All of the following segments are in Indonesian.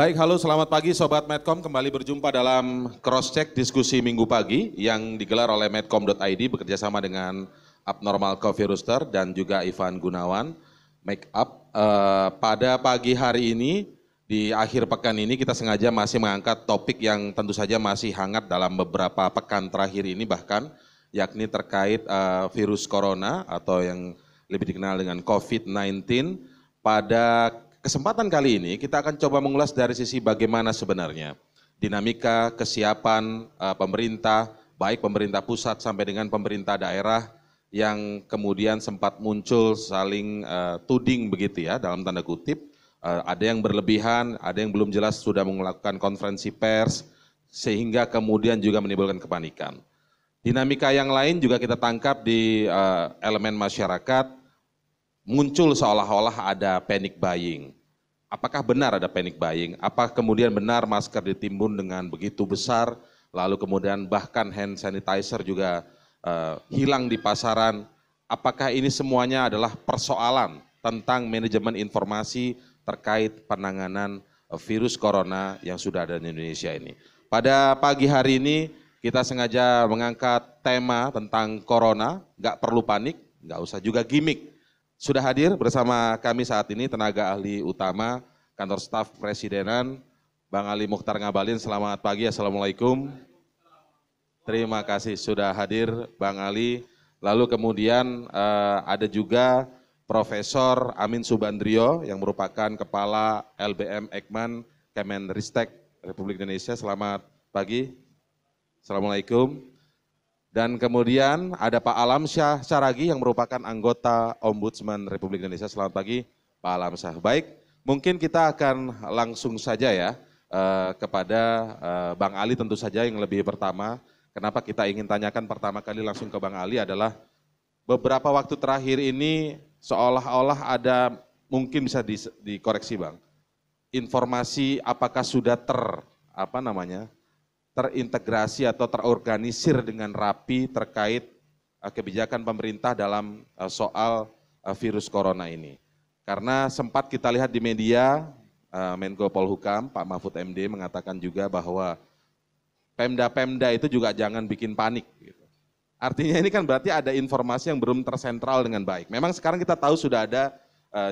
Baik, halo selamat pagi Sobat Medcom. Kembali berjumpa dalam cross-check diskusi minggu pagi yang digelar oleh medcom.id bekerjasama dengan Abnormal Coffee Rooster dan juga Ivan Gunawan. Make up uh, pada pagi hari ini di akhir pekan ini kita sengaja masih mengangkat topik yang tentu saja masih hangat dalam beberapa pekan terakhir ini bahkan yakni terkait uh, virus corona atau yang lebih dikenal dengan COVID-19 pada Kesempatan kali ini kita akan coba mengulas dari sisi bagaimana sebenarnya dinamika kesiapan uh, pemerintah, baik pemerintah pusat sampai dengan pemerintah daerah yang kemudian sempat muncul saling uh, tuding begitu ya dalam tanda kutip. Uh, ada yang berlebihan, ada yang belum jelas sudah melakukan konferensi pers sehingga kemudian juga menimbulkan kepanikan. Dinamika yang lain juga kita tangkap di uh, elemen masyarakat muncul seolah-olah ada panic buying. Apakah benar ada panic buying? Apa kemudian benar masker ditimbun dengan begitu besar, lalu kemudian bahkan hand sanitizer juga uh, hilang di pasaran? Apakah ini semuanya adalah persoalan tentang manajemen informasi terkait penanganan eh, virus corona yang sudah ada di Indonesia ini? Pada pagi hari ini kita sengaja mengangkat tema tentang corona, nggak perlu panik, nggak usah juga gimmick sudah hadir bersama kami saat ini tenaga ahli utama kantor staf presidenan Bang Ali Mukhtar Ngabalin. Selamat pagi, Assalamualaikum. Terima kasih sudah hadir Bang Ali. Lalu kemudian eh, ada juga Profesor Amin Subandrio yang merupakan Kepala LBM Ekman Kemenristek Republik Indonesia. Selamat pagi. Assalamualaikum. Dan kemudian ada Pak Alam Syah Saragi yang merupakan anggota Ombudsman Republik Indonesia. Selamat pagi Pak Alam Syah. Baik, mungkin kita akan langsung saja ya eh, kepada uh, Bang Ali tentu saja yang lebih pertama. Kenapa kita ingin tanyakan pertama kali langsung ke Bang Ali adalah beberapa waktu terakhir ini seolah-olah ada mungkin bisa di, dikoreksi Bang. Informasi apakah sudah ter apa namanya terintegrasi atau terorganisir dengan rapi terkait eh, kebijakan pemerintah dalam eh, soal eh, virus corona ini. Karena sempat kita lihat di media, Menko Polhukam, Pak Mahfud MD mengatakan juga bahwa Pemda-Pemda itu juga jangan bikin panik. Gitu. Artinya ini kan berarti ada informasi yang belum tersentral dengan baik. Memang sekarang kita tahu sudah ada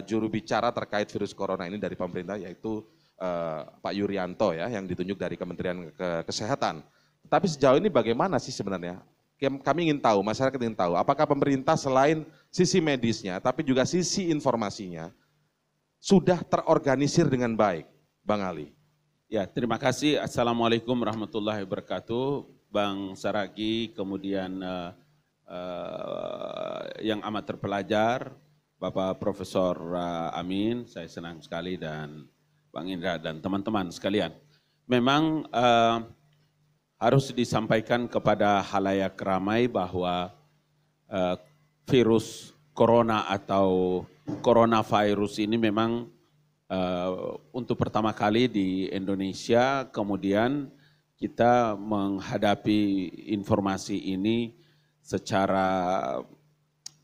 juru bicara terkait virus corona ini dari pemerintah yaitu Eh, Pak Yuryanto ya yang ditunjuk dari Kementerian Kesehatan. Tapi sejauh ini bagaimana sih sebenarnya? Kami ingin tahu, masyarakat ingin tahu, apakah pemerintah selain sisi medisnya, tapi juga sisi informasinya, sudah terorganisir dengan baik, Bang Ali? Ya, terima kasih. Assalamualaikum warahmatullahi wabarakatuh. Bang Saragi, kemudian uh, uh, yang amat terpelajar, Bapak Profesor uh, Amin, saya senang sekali dan Bang Indra dan teman-teman sekalian. Memang uh, harus disampaikan kepada halayak ramai bahwa uh, virus corona atau coronavirus ini memang uh, untuk pertama kali di Indonesia, kemudian kita menghadapi informasi ini secara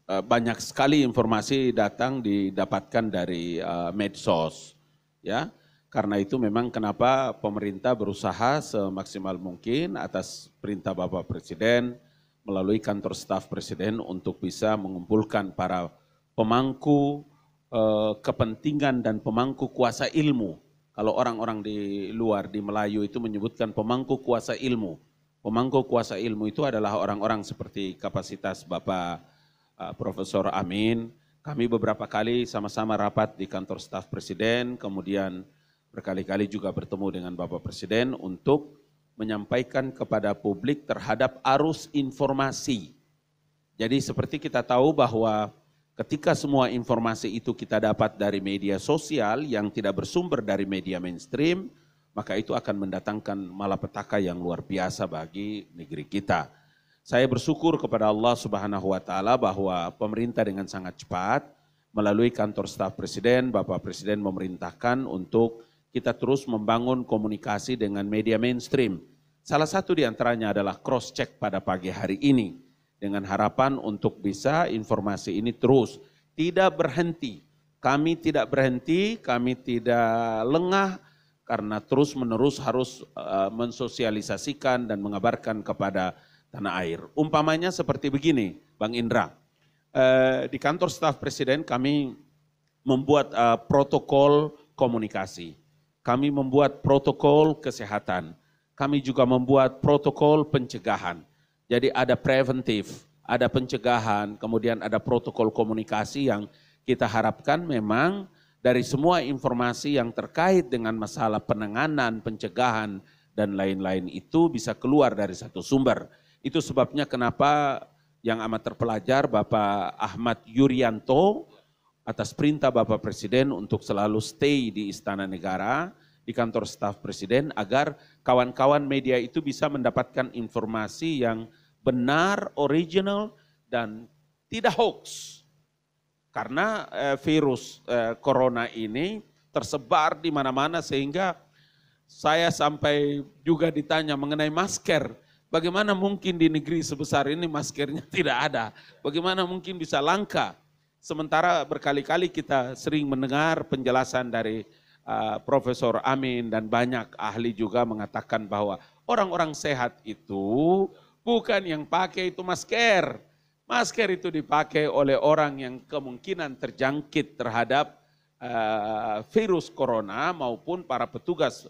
banyak sekali informasi datang didapatkan dari uh, medsos, ya karena itu memang kenapa pemerintah berusaha semaksimal mungkin atas perintah Bapak Presiden melalui kantor staf Presiden untuk bisa mengumpulkan para pemangku eh, kepentingan dan pemangku kuasa ilmu. Kalau orang-orang di luar di Melayu itu menyebutkan pemangku kuasa ilmu. Pemangku kuasa ilmu itu adalah orang-orang seperti kapasitas Bapak eh, Profesor Amin. Kami beberapa kali sama-sama rapat di kantor staf Presiden, kemudian berkali-kali juga bertemu dengan Bapak Presiden untuk menyampaikan kepada publik terhadap arus informasi. Jadi seperti kita tahu bahwa ketika semua informasi itu kita dapat dari media sosial yang tidak bersumber dari media mainstream, maka itu akan mendatangkan malapetaka yang luar biasa bagi negeri kita. Saya bersyukur kepada Allah Subhanahu wa taala bahwa pemerintah dengan sangat cepat melalui kantor staf presiden, Bapak Presiden memerintahkan untuk kita terus membangun komunikasi dengan media mainstream. Salah satu di antaranya adalah cross check pada pagi hari ini dengan harapan untuk bisa informasi ini terus tidak berhenti. Kami tidak berhenti, kami tidak lengah karena terus-menerus harus eh, mensosialisasikan dan mengabarkan kepada tanah air. Umpamanya seperti begini, Bang Indra. Eh, di kantor staf presiden kami membuat eh, protokol komunikasi. Kami membuat protokol kesehatan. Kami juga membuat protokol pencegahan. Jadi ada preventif, ada pencegahan, kemudian ada protokol komunikasi yang kita harapkan memang dari semua informasi yang terkait dengan masalah penanganan, pencegahan, dan lain-lain itu bisa keluar dari satu sumber. Itu sebabnya kenapa yang amat terpelajar Bapak Ahmad Yuryanto atas perintah Bapak Presiden untuk selalu stay di Istana Negara, di kantor staf Presiden, agar kawan-kawan media itu bisa mendapatkan informasi yang benar, original, dan tidak hoax. Karena eh, virus eh, corona ini tersebar di mana-mana sehingga saya sampai juga ditanya mengenai masker. Bagaimana mungkin di negeri sebesar ini maskernya tidak ada? Bagaimana mungkin bisa langka? Sementara berkali-kali kita sering mendengar penjelasan dari uh, Profesor Amin dan banyak ahli juga mengatakan bahwa orang-orang sehat itu bukan yang pakai itu masker. Masker itu dipakai oleh orang yang kemungkinan terjangkit terhadap uh, virus corona maupun para petugas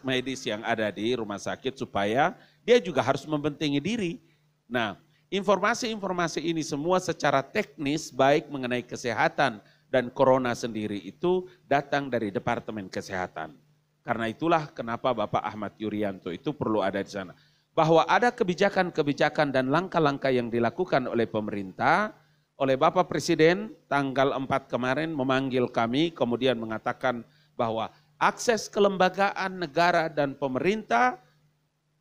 medis yang ada di rumah sakit supaya dia juga harus membentengi diri. Nah, Informasi-informasi ini semua secara teknis baik mengenai kesehatan dan corona sendiri itu datang dari Departemen Kesehatan. Karena itulah kenapa Bapak Ahmad Yuryanto itu perlu ada di sana. Bahwa ada kebijakan-kebijakan dan langkah-langkah yang dilakukan oleh pemerintah, oleh Bapak Presiden tanggal 4 kemarin memanggil kami kemudian mengatakan bahwa akses kelembagaan negara dan pemerintah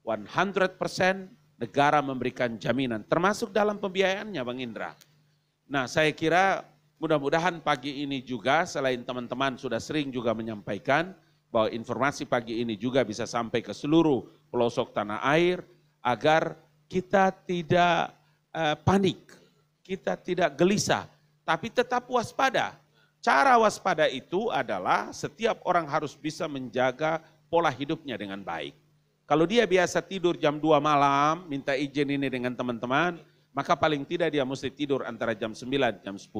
100% negara memberikan jaminan, termasuk dalam pembiayaannya Bang Indra. Nah saya kira mudah-mudahan pagi ini juga selain teman-teman sudah sering juga menyampaikan bahwa informasi pagi ini juga bisa sampai ke seluruh pelosok tanah air agar kita tidak eh, panik, kita tidak gelisah, tapi tetap waspada. Cara waspada itu adalah setiap orang harus bisa menjaga pola hidupnya dengan baik. Kalau dia biasa tidur jam 2 malam, minta izin ini dengan teman-teman, maka paling tidak dia mesti tidur antara jam 9, jam 10.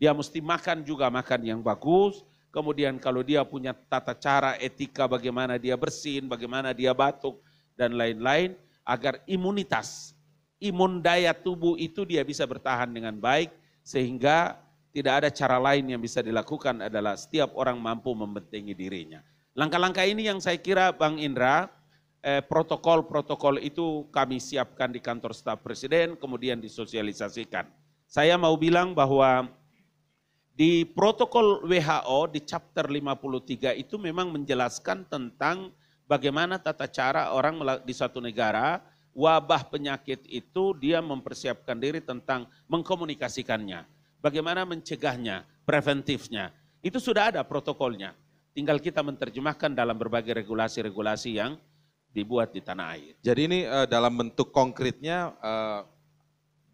Dia mesti makan juga makan yang bagus, kemudian kalau dia punya tata cara etika bagaimana dia bersin, bagaimana dia batuk, dan lain-lain, agar imunitas, imun daya tubuh itu dia bisa bertahan dengan baik, sehingga tidak ada cara lain yang bisa dilakukan adalah setiap orang mampu membentengi dirinya. Langkah-langkah ini yang saya kira Bang Indra, Eh, protokol-protokol itu kami siapkan di kantor staf presiden, kemudian disosialisasikan. Saya mau bilang bahwa di protokol WHO di chapter 53 itu memang menjelaskan tentang bagaimana tata cara orang di suatu negara wabah penyakit itu dia mempersiapkan diri tentang mengkomunikasikannya, bagaimana mencegahnya, preventifnya. Itu sudah ada protokolnya. Tinggal kita menerjemahkan dalam berbagai regulasi-regulasi yang dibuat di tanah air. Jadi ini uh, dalam bentuk konkretnya uh,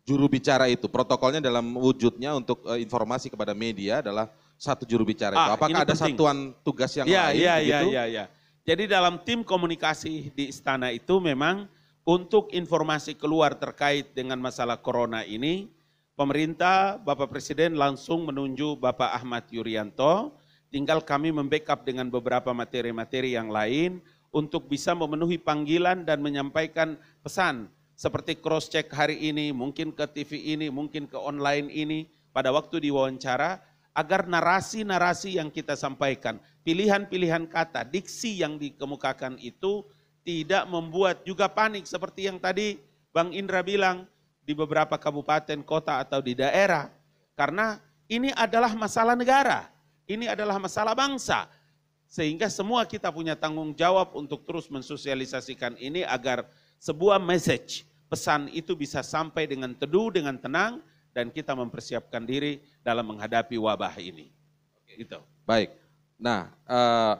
juru bicara itu protokolnya dalam wujudnya untuk uh, informasi kepada media adalah satu juru bicara ah, itu. Apakah ada penting. satuan tugas yang ya, lain? Iya, iya, iya, iya. Jadi dalam tim komunikasi di istana itu memang untuk informasi keluar terkait dengan masalah corona ini, pemerintah Bapak Presiden langsung menunjuk Bapak Ahmad Yuryanto, tinggal kami membackup dengan beberapa materi-materi yang lain, untuk bisa memenuhi panggilan dan menyampaikan pesan seperti cross check hari ini, mungkin ke TV ini, mungkin ke online ini pada waktu diwawancara agar narasi-narasi yang kita sampaikan, pilihan-pilihan kata, diksi yang dikemukakan itu tidak membuat juga panik seperti yang tadi Bang Indra bilang di beberapa kabupaten, kota atau di daerah. Karena ini adalah masalah negara, ini adalah masalah bangsa sehingga semua kita punya tanggung jawab untuk terus mensosialisasikan ini agar sebuah message, pesan itu bisa sampai dengan teduh, dengan tenang, dan kita mempersiapkan diri dalam menghadapi wabah ini. Oke. itu Baik. Nah, uh,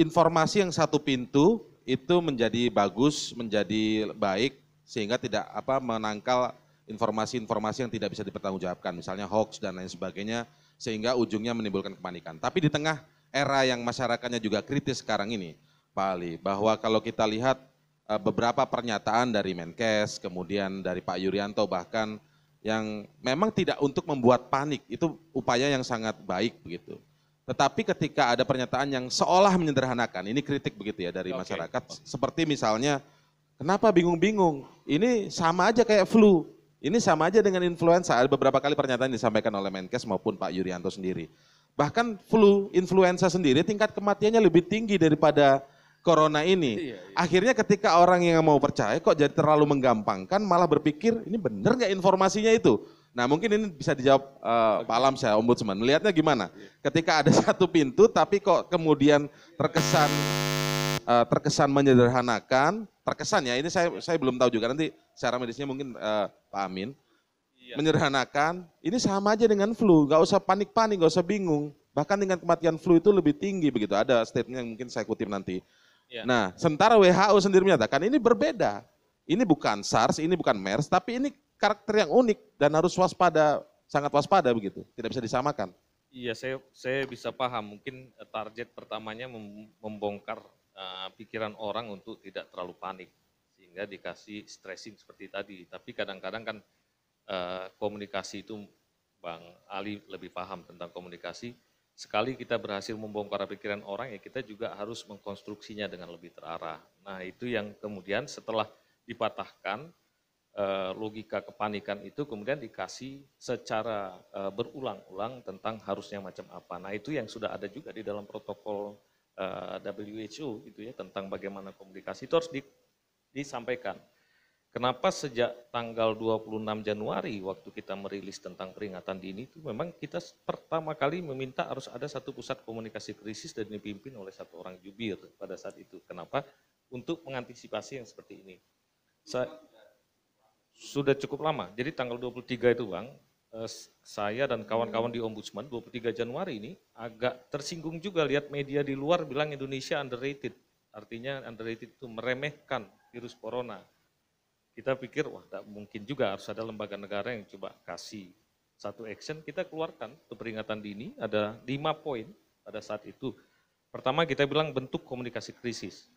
informasi yang satu pintu itu menjadi bagus, menjadi baik, sehingga tidak apa menangkal informasi-informasi yang tidak bisa dipertanggungjawabkan, misalnya hoax dan lain sebagainya, sehingga ujungnya menimbulkan kepanikan. Tapi di tengah era yang masyarakatnya juga kritis sekarang ini, Pak Ali, bahwa kalau kita lihat eh, beberapa pernyataan dari Menkes, kemudian dari Pak Yuryanto bahkan yang memang tidak untuk membuat panik, itu upaya yang sangat baik begitu. Tetapi ketika ada pernyataan yang seolah menyederhanakan, ini kritik begitu ya dari okay. masyarakat, seperti misalnya, kenapa bingung-bingung? Ini sama aja kayak flu, ini sama aja dengan influenza. Ada beberapa kali pernyataan disampaikan oleh Menkes maupun Pak Yuryanto sendiri bahkan flu influenza sendiri tingkat kematiannya lebih tinggi daripada corona ini. Iya, iya. Akhirnya ketika orang yang mau percaya kok jadi terlalu menggampangkan malah berpikir ini benar nggak informasinya itu. Nah mungkin ini bisa dijawab uh, Pak Alam saya Ombudsman. Melihatnya gimana? Ketika ada satu pintu tapi kok kemudian terkesan uh, terkesan menyederhanakan, terkesan ya ini saya saya belum tahu juga nanti secara medisnya mungkin uh, Pak Amin ya. menyederhanakan, ini sama aja dengan flu, nggak usah panik-panik, nggak usah bingung. Bahkan dengan kematian flu itu lebih tinggi begitu. Ada statement yang mungkin saya kutip nanti. Ya. Nah, sementara WHO sendiri menyatakan ini berbeda. Ini bukan SARS, ini bukan MERS, tapi ini karakter yang unik dan harus waspada, sangat waspada begitu. Tidak bisa disamakan. Iya, saya saya bisa paham. Mungkin eh, target pertamanya membongkar uh, pikiran orang untuk tidak terlalu panik sehingga dikasih stressing seperti tadi. Tapi kadang-kadang kan Eh, komunikasi itu Bang Ali lebih paham tentang komunikasi. Sekali kita berhasil membongkar pikiran orang ya kita juga harus mengkonstruksinya dengan lebih terarah. Nah itu yang kemudian setelah dipatahkan eh, logika kepanikan itu kemudian dikasih secara eh, berulang-ulang tentang harusnya macam apa. Nah itu yang sudah ada juga di dalam protokol WHO gitu ya tentang bagaimana komunikasi itu harus disampaikan. Kenapa sejak tanggal 26 Januari waktu kita merilis tentang peringatan dini itu memang kita pertama kali meminta harus ada satu pusat komunikasi krisis dan dipimpin oleh satu orang jubir pada saat itu. Kenapa? Untuk mengantisipasi yang seperti ini. Saya, sudah cukup lama. Jadi tanggal 23 itu Bang, eh, saya dan kawan-kawan di Ombudsman 23 Januari ini agak tersinggung juga lihat media di luar bilang Indonesia underrated. Artinya underrated itu meremehkan virus corona kita pikir, wah tak mungkin juga harus ada lembaga negara yang coba kasih satu action. Kita keluarkan untuk peringatan dini, ada lima poin pada saat itu. Pertama kita bilang bentuk komunikasi krisis.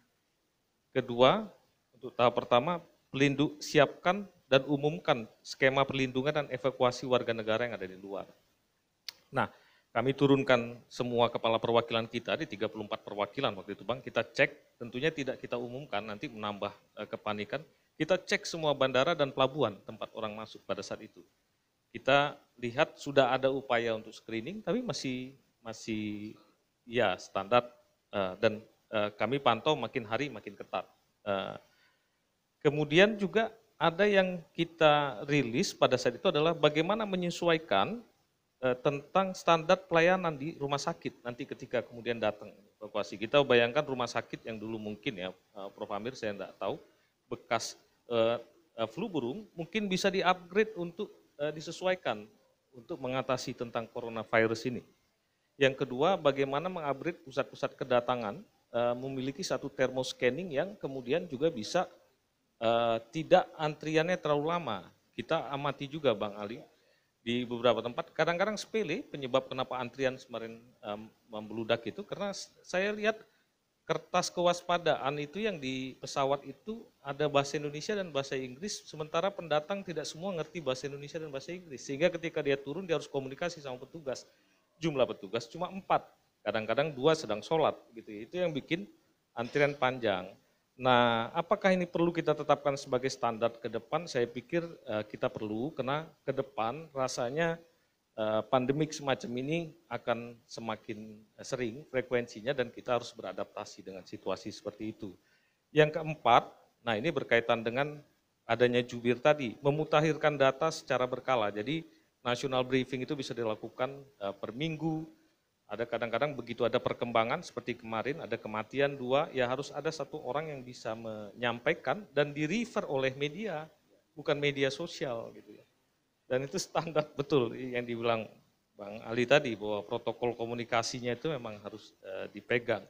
Kedua, untuk tahap pertama, pelindu, siapkan dan umumkan skema perlindungan dan evakuasi warga negara yang ada di luar. Nah, kami turunkan semua kepala perwakilan kita di 34 perwakilan waktu itu Bang, kita cek tentunya tidak kita umumkan nanti menambah eh, kepanikan, kita cek semua bandara dan pelabuhan tempat orang masuk pada saat itu. Kita lihat sudah ada upaya untuk screening, tapi masih masih ya standar eh, dan eh, kami pantau makin hari makin ketat. Eh, kemudian juga ada yang kita rilis pada saat itu adalah bagaimana menyesuaikan tentang standar pelayanan di rumah sakit nanti ketika kemudian datang evakuasi. Kita bayangkan rumah sakit yang dulu mungkin ya, Prof. Amir saya tidak tahu, bekas uh, uh, flu burung mungkin bisa diupgrade untuk uh, disesuaikan untuk mengatasi tentang coronavirus ini. Yang kedua, bagaimana mengupgrade pusat-pusat kedatangan uh, memiliki satu thermo scanning yang kemudian juga bisa uh, tidak antriannya terlalu lama. Kita amati juga Bang Ali di beberapa tempat kadang-kadang sepele penyebab kenapa antrian kemarin um, membeludak itu karena saya lihat kertas kewaspadaan itu yang di pesawat itu ada bahasa Indonesia dan bahasa Inggris sementara pendatang tidak semua ngerti bahasa Indonesia dan bahasa Inggris sehingga ketika dia turun dia harus komunikasi sama petugas jumlah petugas cuma empat kadang-kadang dua sedang sholat gitu ya. itu yang bikin antrian panjang nah apakah ini perlu kita tetapkan sebagai standar ke depan saya pikir eh, kita perlu karena ke depan rasanya Eh, pandemik semacam ini akan semakin sering frekuensinya dan kita harus beradaptasi dengan situasi seperti itu. Yang keempat, nah ini berkaitan dengan adanya jubir tadi, memutahirkan data secara berkala. Jadi national briefing itu bisa dilakukan eh, per minggu, ada kadang-kadang begitu ada perkembangan seperti kemarin ada kematian dua, ya harus ada satu orang yang bisa menyampaikan dan di-refer oleh media, bukan media sosial gitu ya. Dan itu standar betul yang dibilang Bang Ali tadi bahwa protokol komunikasinya itu memang harus e, dipegang.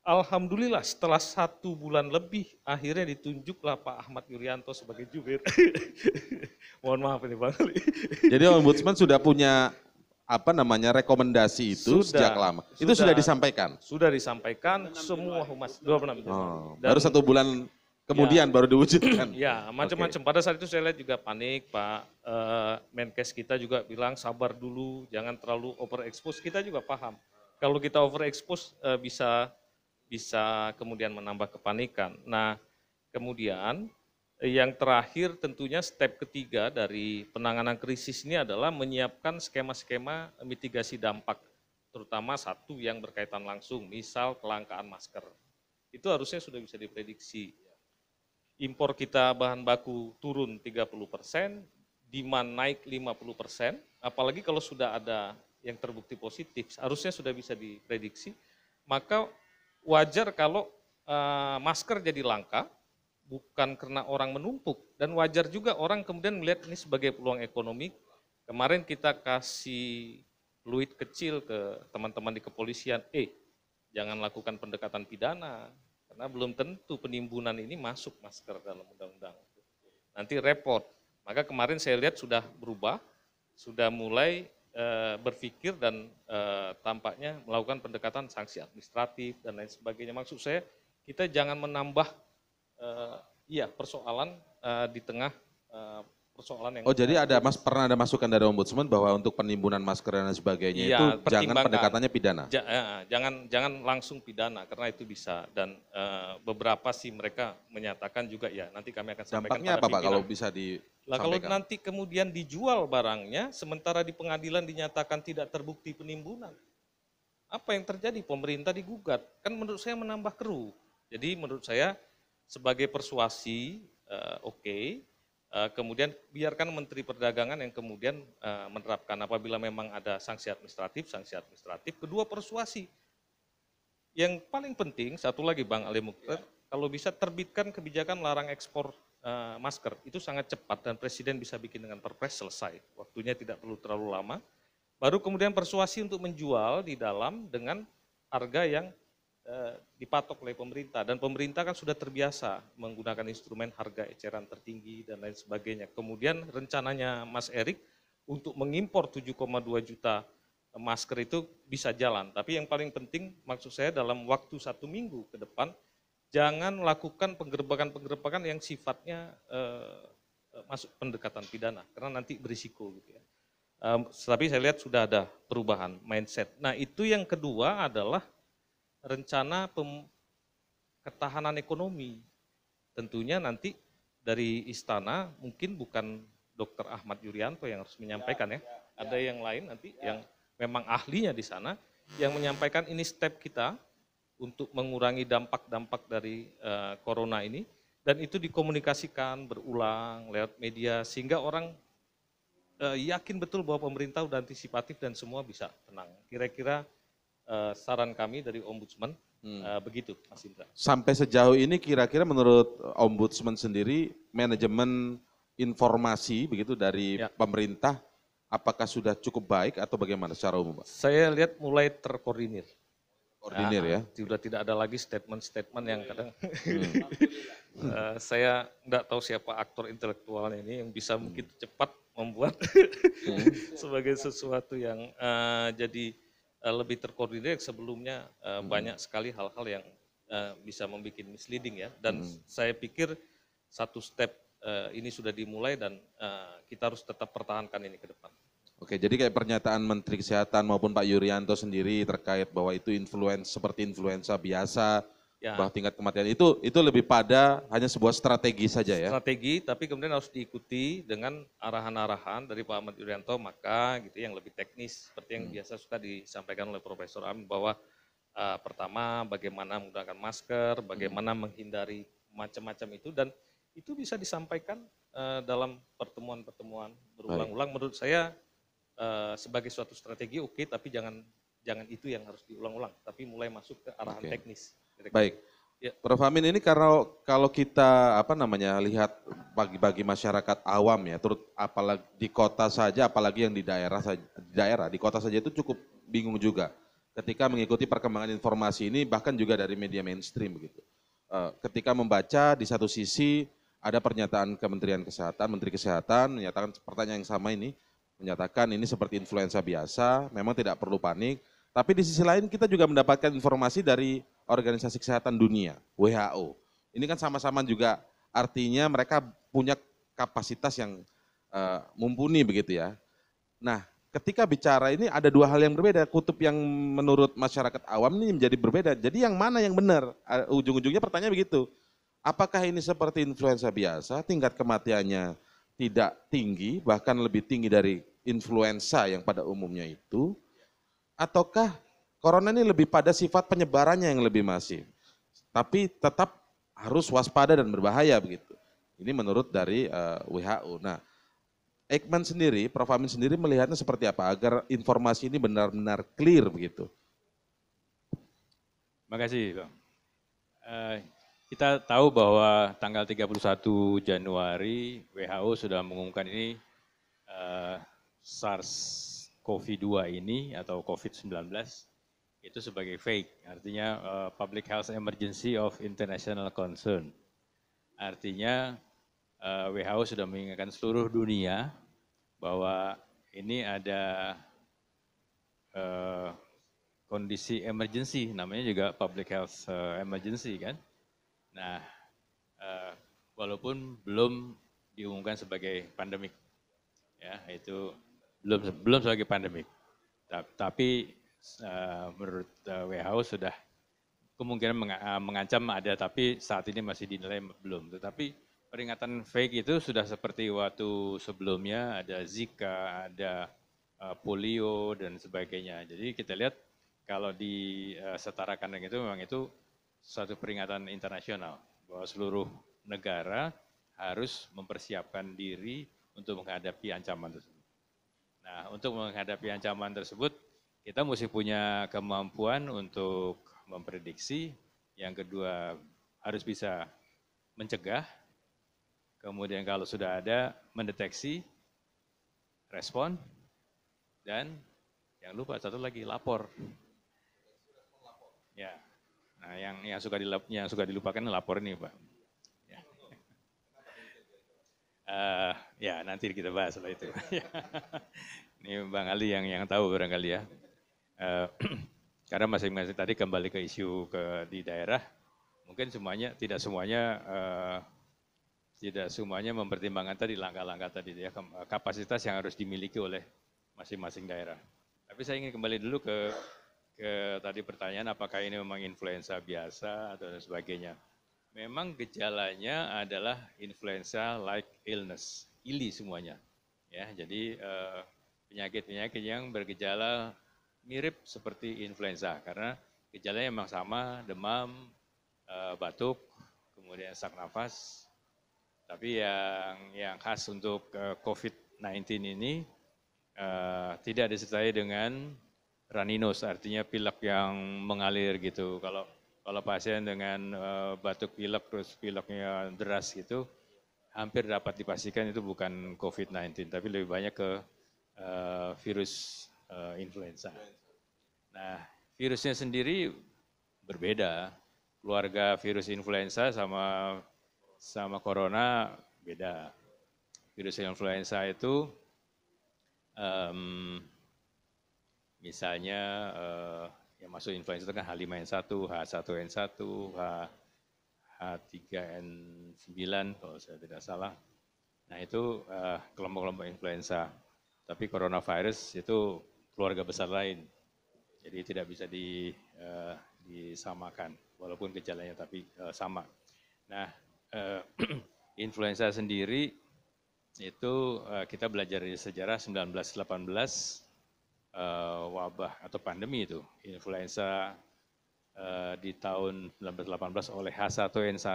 Alhamdulillah setelah satu bulan lebih akhirnya ditunjuklah Pak Ahmad Yuryanto sebagai jubir. Mohon maaf ini Bang Ali. Jadi Ombudsman sudah punya apa namanya rekomendasi itu sudah, sejak lama. itu sudah disampaikan. Sudah disampaikan semua humas 26 puluh Oh, Dan, baru satu bulan Kemudian ya. baru diwujudkan. ya, macam-macam. Pada saat itu saya lihat juga panik, Pak. Uh, Menkes kita juga bilang sabar dulu, jangan terlalu overexpose. Kita juga paham. Kalau kita overexpose uh, bisa bisa kemudian menambah kepanikan. Nah, kemudian eh, yang terakhir tentunya step ketiga dari penanganan krisis ini adalah menyiapkan skema-skema mitigasi dampak, terutama satu yang berkaitan langsung, misal kelangkaan masker. Itu harusnya sudah bisa diprediksi impor kita bahan baku turun 30 persen, demand naik 50 persen, apalagi kalau sudah ada yang terbukti positif, harusnya sudah bisa diprediksi, maka wajar kalau uh, masker jadi langka, bukan karena orang menumpuk, dan wajar juga orang kemudian melihat ini sebagai peluang ekonomi. Kemarin kita kasih fluid kecil ke teman-teman di kepolisian, eh jangan lakukan pendekatan pidana, karena belum tentu penimbunan ini masuk masker dalam undang-undang. Nanti repot. Maka kemarin saya lihat sudah berubah, sudah mulai e, berpikir dan e, tampaknya melakukan pendekatan sanksi administratif dan lain sebagainya. Maksud saya kita jangan menambah e, ya persoalan e, di tengah e, persoalan yang Oh, jadi ada Mas pernah ada masukan dari ombudsman bahwa untuk penimbunan masker dan sebagainya ya, itu jangan pendekatannya pidana. Ja, ya, jangan jangan langsung pidana karena itu bisa dan uh, beberapa sih mereka menyatakan juga ya nanti kami akan sampaikan Dampaknya pada apa Pak kalau bisa di lah kalau nanti kemudian dijual barangnya sementara di pengadilan dinyatakan tidak terbukti penimbunan. Apa yang terjadi? Pemerintah digugat. Kan menurut saya menambah keruh. Jadi menurut saya sebagai persuasi uh, oke okay, Eh, kemudian biarkan Menteri Perdagangan yang kemudian eh, menerapkan apabila memang ada sanksi administratif, sanksi administratif. Kedua persuasi. Yang paling penting satu lagi Bang Ali Mukhtar, ya. kalau bisa terbitkan kebijakan larang ekspor eh, masker itu sangat cepat dan Presiden bisa bikin dengan Perpres selesai. Waktunya tidak perlu terlalu lama. Baru kemudian persuasi untuk menjual di dalam dengan harga yang Eh, dipatok oleh pemerintah dan pemerintah kan sudah terbiasa menggunakan instrumen harga eceran tertinggi dan lain sebagainya. Kemudian rencananya Mas Erik untuk mengimpor 7,2 juta masker itu bisa jalan. Tapi yang paling penting maksud saya dalam waktu satu minggu ke depan jangan lakukan penggerbakan-penggerbakan yang sifatnya eh, masuk pendekatan pidana karena nanti berisiko gitu ya. Um, tapi saya lihat sudah ada perubahan mindset. Nah itu yang kedua adalah rencana pem, ketahanan ekonomi. Tentunya nanti dari istana mungkin bukan Dr. Ahmad Yuryanto yang harus menyampaikan ya. ya. Ada ya. yang lain nanti ya. yang memang ahlinya di sana yang menyampaikan ini step kita untuk mengurangi dampak-dampak dari uh, corona ini dan itu dikomunikasikan berulang lewat media sehingga orang uh, yakin betul bahwa pemerintah sudah antisipatif dan semua bisa tenang. Kira-kira Eh, saran kami dari Ombudsman. Hmm. Eh, begitu, Mas Indra. Sampai sejauh ini kira-kira menurut Ombudsman sendiri manajemen informasi begitu dari ya. pemerintah apakah sudah cukup baik atau bagaimana secara umum, Pak? Saya lihat mulai terkoordinir. Koordinir nah, ya. Ah, sudah tidak ada lagi statement-statement yang kadang hmm. uh, saya nggak tahu siapa aktor intelektual ini yang bisa mungkin hmm. cepat membuat hmm. sebagai sesuatu yang uh, jadi Eh, lebih terkoordinir sebelumnya eh, hmm. banyak sekali hal-hal yang eh, bisa membuat misleading ya dan hmm. saya pikir satu step ini sudah dimulai dan kita harus tetap pertahankan ini ke depan. Oke, jadi kayak pernyataan Menteri Kesehatan maupun Pak Yuryanto sendiri terkait bahwa itu influenza seperti influenza biasa ya. bahwa tingkat kematian itu itu lebih pada hanya sebuah strategi saja ya. Strategi, tapi kemudian harus diikuti dengan arahan-arahan dari Pak Ahmad Yuryanto, maka gitu yang lebih teknis seperti yang hmm. biasa suka disampaikan oleh Profesor Amin bahwa uh, pertama bagaimana menggunakan masker, hmm. bagaimana hmm. menghindari macam-macam itu dan itu bisa disampaikan uh, dalam pertemuan-pertemuan berulang-ulang. Menurut saya uh, sebagai suatu strategi oke, okay, tapi jangan jangan itu yang harus diulang-ulang, tapi mulai masuk ke arahan okay. teknis. Baik. Ya. Prof. Amin ini karena kalau kita apa namanya lihat bagi-bagi masyarakat awam ya, terut apalagi di kota saja, apalagi yang di daerah saja, di daerah di kota saja itu cukup bingung juga ketika mengikuti perkembangan informasi ini bahkan juga dari media mainstream begitu. Eh, ketika membaca di satu sisi ada pernyataan Kementerian Kesehatan, Menteri Kesehatan menyatakan pertanyaan yang sama ini, menyatakan ini seperti influenza biasa, memang tidak perlu panik. Tapi di sisi lain kita juga mendapatkan informasi dari Organisasi Kesehatan Dunia, WHO. Ini kan sama-sama juga artinya mereka punya kapasitas yang uh, mumpuni begitu ya. Nah, ketika bicara ini ada dua hal yang berbeda. Kutub yang menurut masyarakat awam ini menjadi berbeda. Jadi yang mana yang benar? Ujung-ujungnya pertanyaan begitu. Apakah ini seperti influenza biasa, tingkat kematiannya tidak tinggi, bahkan lebih tinggi dari influenza yang pada umumnya itu? Ataukah Corona ini lebih pada sifat penyebarannya yang lebih masif. Tapi tetap harus waspada dan berbahaya begitu. Ini menurut dari uh, eh, WHO. Nah, Ekman sendiri, Prof. Amin sendiri melihatnya seperti apa agar informasi ini benar-benar clear begitu. Terima kasih, Bang. Uh, kita tahu bahwa tanggal 31 Januari WHO sudah mengumumkan ini uh, eh, SARS-CoV-2 ini atau COVID-19 itu sebagai fake, artinya uh, public health emergency of international concern. Artinya uh, eh, WHO sudah mengingatkan seluruh dunia bahwa ini ada uh, kondisi emergency, namanya juga public health uh, emergency kan. Nah, uh, walaupun belum diumumkan sebagai pandemik, ya itu belum belum sebagai pandemik, tapi Eh, menurut eh, WHO sudah kemungkinan eh, mengancam ada tapi saat ini masih dinilai belum. Tetapi peringatan fake itu sudah seperti waktu sebelumnya ada Zika, ada polio dan sebagainya. Jadi kita lihat kalau disetarakan setara dengan itu memang itu suatu peringatan internasional bahwa seluruh negara harus mempersiapkan diri untuk menghadapi ancaman tersebut. Nah, untuk menghadapi ancaman tersebut kita mesti punya kemampuan untuk memprediksi, yang kedua harus bisa mencegah, kemudian kalau sudah ada mendeteksi, respon, dan yang lupa satu lagi lapor. Ya, nah yang yang suka dilap, yang suka dilupakan lapor ini pak. Ya. Uh, ya nanti kita bahas setelah itu. ini Bang Ali yang yang tahu barangkali ya. Eh, karena masing-masing tadi kembali ke isu ke di daerah, mungkin semuanya tidak semuanya uh, tidak semuanya mempertimbangkan tadi langkah-langkah tadi ya kapasitas yang harus dimiliki oleh masing-masing daerah. Tapi saya ingin kembali dulu ke ke tadi pertanyaan apakah ini memang influenza biasa atau sebagainya. Memang gejalanya adalah influenza like illness, ili semuanya. Ya, jadi penyakit-penyakit uh, yang bergejala mirip seperti influenza karena gejalanya memang sama, demam, eh, batuk, kemudian sak nafas. Tapi yang yang khas untuk eh, COVID-19 ini eh, tidak disertai dengan raninus, artinya pilek yang mengalir gitu. Kalau kalau pasien dengan batuk pilek terus pileknya deras gitu, hampir dapat dipastikan itu bukan COVID-19, tapi lebih banyak ke virus Eh, influenza. Nah, virusnya sendiri berbeda. Keluarga virus influenza sama sama corona beda. Virus influenza itu um, misalnya uh, yang masuk influenza itu kan H5N1, H1N1, H, H3N9 kalau saya tidak salah. Nah itu eh, kelompok-kelompok uh, kelompok -kelompok influenza. Tapi coronavirus itu keluarga besar lain. Jadi tidak bisa di, uh, disamakan, walaupun gejalanya tapi uh, sama. Nah, uh, influenza sendiri itu uh, kita belajar dari sejarah 1918 uh, wabah atau pandemi itu influenza uh, di tahun 1918 oleh H1N1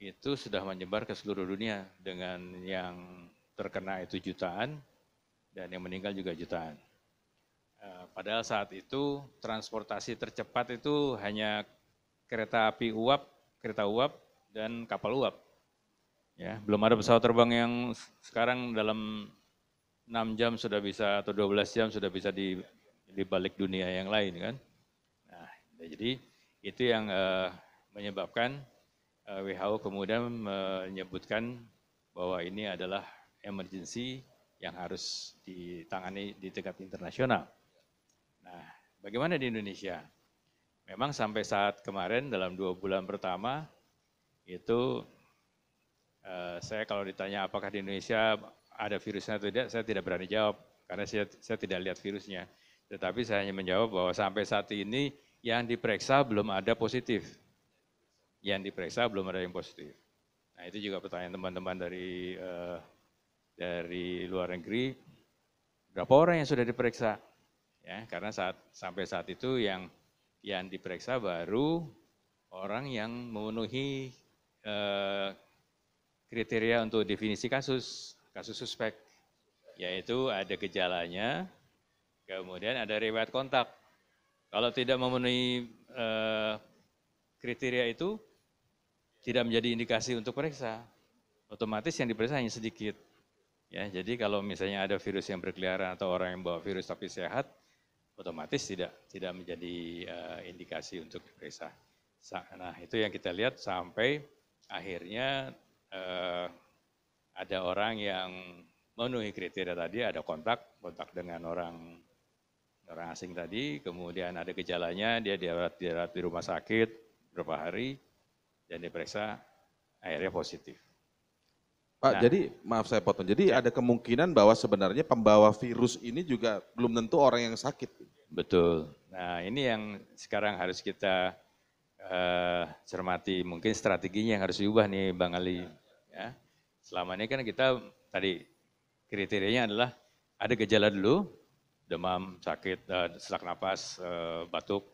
itu sudah menyebar ke seluruh dunia dengan yang terkena itu jutaan dan yang meninggal juga jutaan. Eh, padahal saat itu transportasi tercepat itu hanya kereta api uap, kereta uap, dan kapal uap. Ya, belum ada pesawat terbang yang sekarang dalam 6 jam sudah bisa atau 12 jam sudah bisa di, di balik dunia yang lain kan. Nah, ya jadi itu yang uh, menyebabkan uh, eh, WHO kemudian menyebutkan bahwa ini adalah emergency yang harus ditangani di tingkat internasional. Nah, bagaimana di Indonesia? Memang sampai saat kemarin dalam dua bulan pertama itu eh, saya kalau ditanya apakah di Indonesia ada virusnya atau tidak, saya tidak berani jawab karena saya, saya tidak lihat virusnya. Tetapi saya hanya menjawab bahwa sampai saat ini yang diperiksa belum ada positif. Yang diperiksa belum ada yang positif. Nah itu juga pertanyaan teman-teman dari eh, dari luar negeri, berapa orang yang sudah diperiksa? Ya, karena saat sampai saat itu yang yang diperiksa baru orang yang memenuhi eh, kriteria untuk definisi kasus kasus suspek, yaitu ada gejalanya, kemudian ada riwayat kontak. Kalau tidak memenuhi eh, kriteria itu, tidak menjadi indikasi untuk periksa. Otomatis yang diperiksa hanya sedikit. Ya, jadi kalau misalnya ada virus yang berkeliaran atau orang yang bawa virus tapi sehat, otomatis tidak tidak menjadi uh, indikasi untuk diperiksa. Nah, itu yang kita lihat sampai akhirnya uh, ada orang yang memenuhi kriteria tadi, ada kontak, kontak dengan orang orang asing tadi, kemudian ada gejalanya, dia dirawat, di rumah sakit beberapa hari, dan diperiksa akhirnya positif pak nah. jadi maaf saya potong jadi ya. ada kemungkinan bahwa sebenarnya pembawa virus ini juga belum tentu orang yang sakit betul nah ini yang sekarang harus kita uh, cermati mungkin strateginya yang harus diubah nih bang Ali ya. ya selama ini kan kita tadi kriterianya adalah ada gejala dulu demam sakit uh, sesak nafas uh, eh, batuk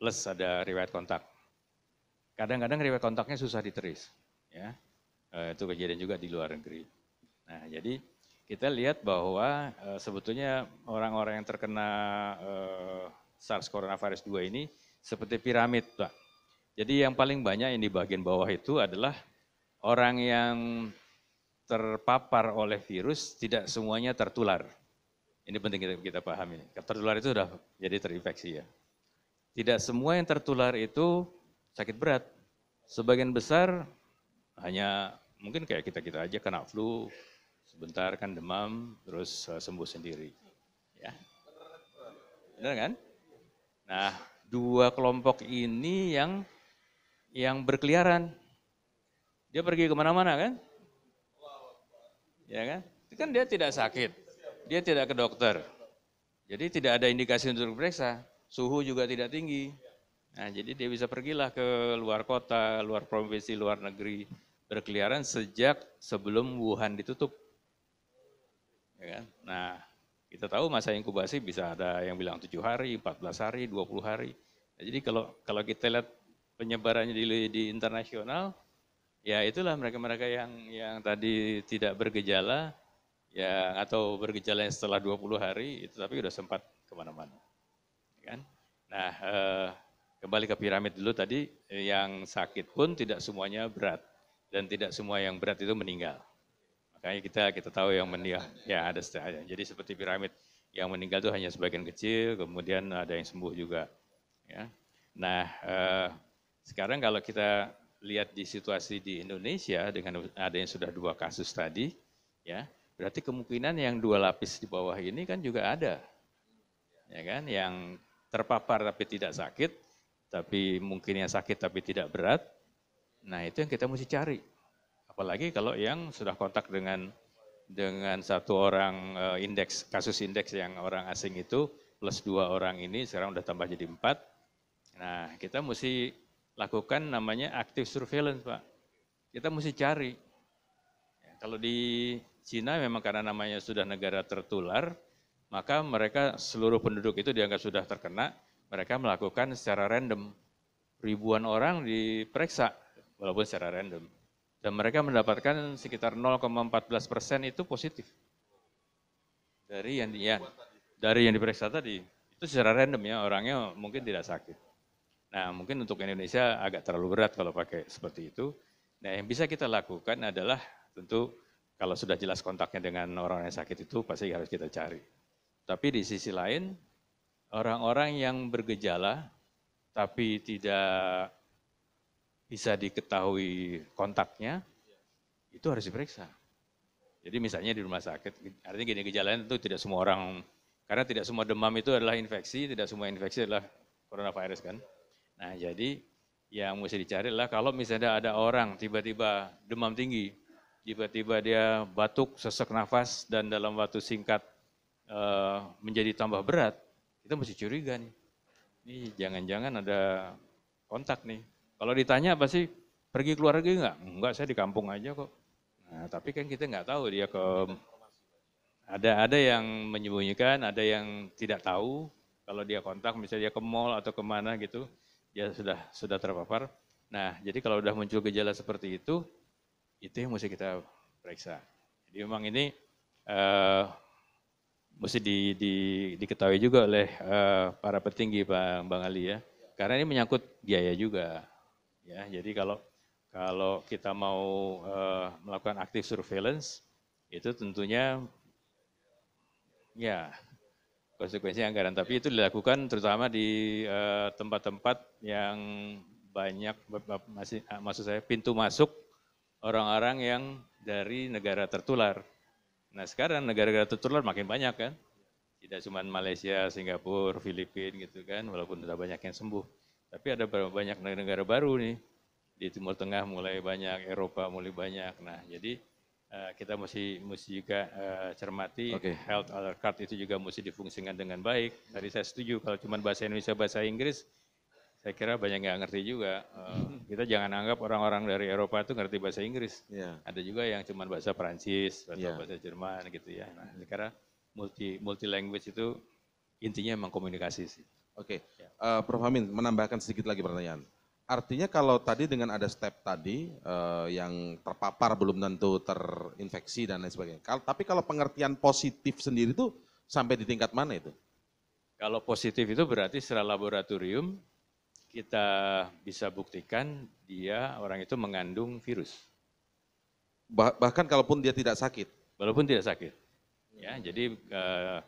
plus ada riwayat kontak kadang-kadang riwayat kontaknya susah diteris ya Eh, itu kejadian juga di luar negeri. Nah, jadi kita lihat bahwa eh, sebetulnya orang-orang yang terkena eh, SARS coronavirus 2 ini seperti piramid, Pak. Jadi yang paling banyak yang di bagian bawah itu adalah orang yang terpapar oleh virus tidak semuanya tertular. Ini penting kita, kita pahami. Tertular itu sudah jadi terinfeksi ya. Tidak semua yang tertular itu sakit berat. Sebagian besar hanya mungkin kayak kita-kita aja kena flu, sebentar kan demam, terus eh, sembuh sendiri. Ya. Benar kan? Nah, dua kelompok ini yang yang berkeliaran. Dia pergi kemana-mana kan? Ya kan? Itu kan dia tidak sakit. Dia tidak ke dokter. Jadi tidak ada indikasi untuk diperiksa. Suhu juga tidak tinggi. Nah, jadi dia bisa pergilah ke luar kota, luar provinsi, luar negeri berkeliaran sejak sebelum Wuhan ditutup. Ya kan? Nah, kita tahu masa inkubasi bisa ada yang bilang tujuh hari, 14 hari, 20 hari. Nah, jadi kalau kalau kita lihat penyebarannya di, di internasional, ya itulah mereka-mereka yang yang tadi tidak bergejala, ya atau bergejala setelah 20 hari, itu tapi udah sempat kemana-mana. Ya kan? Nah, eh, kembali ke piramid dulu tadi, yang sakit pun tidak semuanya berat dan tidak semua yang berat itu meninggal. Makanya kita kita tahu yang meninggal ya ada setengahnya. Jadi seperti piramid yang meninggal itu hanya sebagian kecil, kemudian ada yang sembuh juga. Ya. Nah eh, sekarang kalau kita lihat di situasi di Indonesia dengan ada yang sudah dua kasus tadi, ya berarti kemungkinan yang dua lapis di bawah ini kan juga ada, ya kan? Yang terpapar tapi tidak sakit, tapi mungkin yang sakit tapi tidak berat, Nah itu yang kita mesti cari. Apalagi kalau yang sudah kontak dengan dengan satu orang eh, indeks kasus indeks yang orang asing itu plus dua orang ini sekarang udah tambah jadi empat. Nah kita mesti lakukan namanya active surveillance pak. Kita mesti cari. Ya, kalau di Cina memang karena namanya sudah negara tertular, maka mereka seluruh penduduk itu dianggap sudah terkena, mereka melakukan secara random ribuan orang diperiksa walaupun secara random. Dan mereka mendapatkan sekitar 0,14 persen itu positif. Dari yang, ya, dari yang diperiksa tadi, itu secara random ya, orangnya mungkin tidak sakit. Nah mungkin untuk Indonesia agak terlalu berat kalau pakai seperti itu. Nah yang bisa kita lakukan adalah tentu kalau sudah jelas kontaknya dengan orang yang sakit itu pasti harus kita cari. Tapi di sisi lain, orang-orang yang bergejala tapi tidak bisa diketahui kontaknya, itu harus diperiksa. Jadi misalnya di rumah sakit, artinya gini gejalanya itu tidak semua orang, karena tidak semua demam itu adalah infeksi, tidak semua infeksi adalah coronavirus kan. Nah jadi yang mesti dicari adalah kalau misalnya ada orang tiba-tiba demam tinggi, tiba-tiba dia batuk, sesak nafas, dan dalam waktu singkat e, menjadi tambah berat, kita mesti curiga nih. Ini jangan-jangan ada kontak nih. Kalau ditanya apa sih, pergi keluar lagi enggak? Enggak, saya di kampung aja kok. Nah, tapi kan kita enggak tahu dia ke ada ada yang menyembunyikan, ada yang tidak tahu. Kalau dia kontak, misalnya dia ke mall atau kemana gitu, dia sudah sudah terpapar. Nah, jadi kalau sudah muncul gejala seperti itu, itu yang mesti kita periksa. Jadi memang ini uh, mesti di, di, diketahui juga oleh uh, para petinggi Pak Bang Ali ya, karena ini menyangkut biaya juga. Ya, jadi kalau kalau kita mau uh, melakukan aktif surveillance itu tentunya ya konsekuensi anggaran. Tapi itu dilakukan terutama di eh, tempat-tempat uh, yang banyak masih ah, maksud saya pintu masuk orang-orang yang dari negara tertular. Nah sekarang negara-negara tertular makin banyak kan, tidak cuma Malaysia, Singapura, Filipina gitu kan, walaupun sudah banyak yang sembuh. Tapi ada banyak negara baru nih di Timur Tengah mulai banyak, Eropa mulai banyak. Nah, jadi eh, kita mesti mesti juga eh, cermati okay. health alert card itu juga mesti difungsikan dengan baik. Tadi saya setuju kalau cuma bahasa Indonesia bahasa Inggris saya kira banyak yang ngerti juga. Uh, kita jangan anggap orang-orang dari Eropa itu ngerti bahasa Inggris. Yeah. Ada juga yang cuma bahasa Perancis atau yeah. bahasa Jerman gitu ya. Nah, sekarang multi multi language itu intinya emang komunikasi sih. Oke, uh, Prof. Amin menambahkan sedikit lagi pertanyaan. Artinya kalau tadi dengan ada step tadi uh, yang terpapar belum tentu terinfeksi dan lain sebagainya. Kal tapi kalau pengertian positif sendiri itu sampai di tingkat mana itu? Kalau positif itu berarti secara laboratorium kita bisa buktikan dia orang itu mengandung virus. Bah bahkan kalaupun dia tidak sakit. Walaupun tidak sakit. Ya, jadi eh,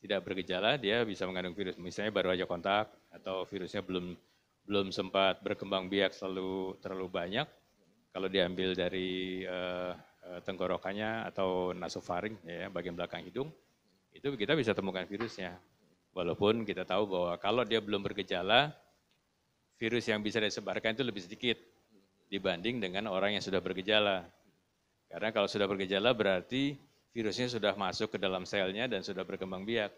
tidak bergejala dia bisa mengandung virus. Misalnya baru aja kontak atau virusnya belum belum sempat berkembang biak selalu terlalu banyak. Kalau diambil dari uh, tenggorokannya atau nasofaring ya bagian belakang hidung itu kita bisa temukan virusnya. Walaupun kita tahu bahwa kalau dia belum bergejala virus yang bisa disebarkan itu lebih sedikit dibanding dengan orang yang sudah bergejala. Karena kalau sudah bergejala berarti virusnya sudah masuk ke dalam selnya dan sudah berkembang biak.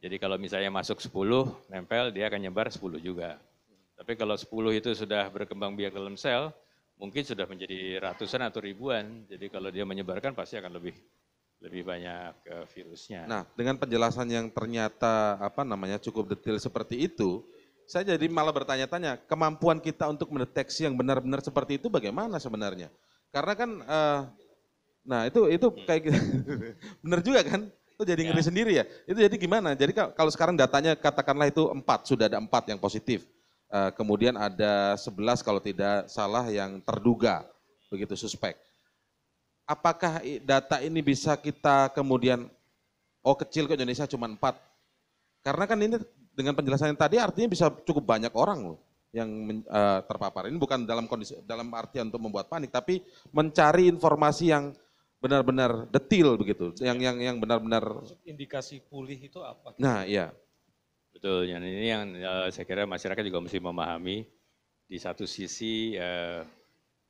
Jadi kalau misalnya masuk 10, nempel, dia akan nyebar 10 juga. Tapi kalau 10 itu sudah berkembang biak dalam sel, mungkin sudah menjadi ratusan atau ribuan. Jadi kalau dia menyebarkan pasti akan lebih lebih banyak eh, virusnya. Nah, dengan penjelasan yang ternyata apa namanya cukup detail seperti itu, saya jadi malah bertanya-tanya, kemampuan kita untuk mendeteksi yang benar-benar seperti itu bagaimana sebenarnya? Karena kan eh, Nah itu itu hmm. kayak gitu. bener juga kan? Itu jadi ngeri ya. sendiri ya. Itu jadi gimana? Jadi kalau sekarang datanya katakanlah itu empat sudah ada empat yang positif. Uh, kemudian ada sebelas kalau tidak salah yang terduga begitu suspek. Apakah data ini bisa kita kemudian oh kecil ke Indonesia cuma empat? Karena kan ini dengan penjelasan yang tadi artinya bisa cukup banyak orang loh yang uh, terpapar. Ini bukan dalam kondisi dalam artian untuk membuat panik tapi mencari informasi yang benar-benar detil begitu, yang yang yang benar-benar indikasi pulih itu apa? Nah, ya Betul, yang ini yang uh, saya kira masyarakat juga mesti memahami di satu sisi uh,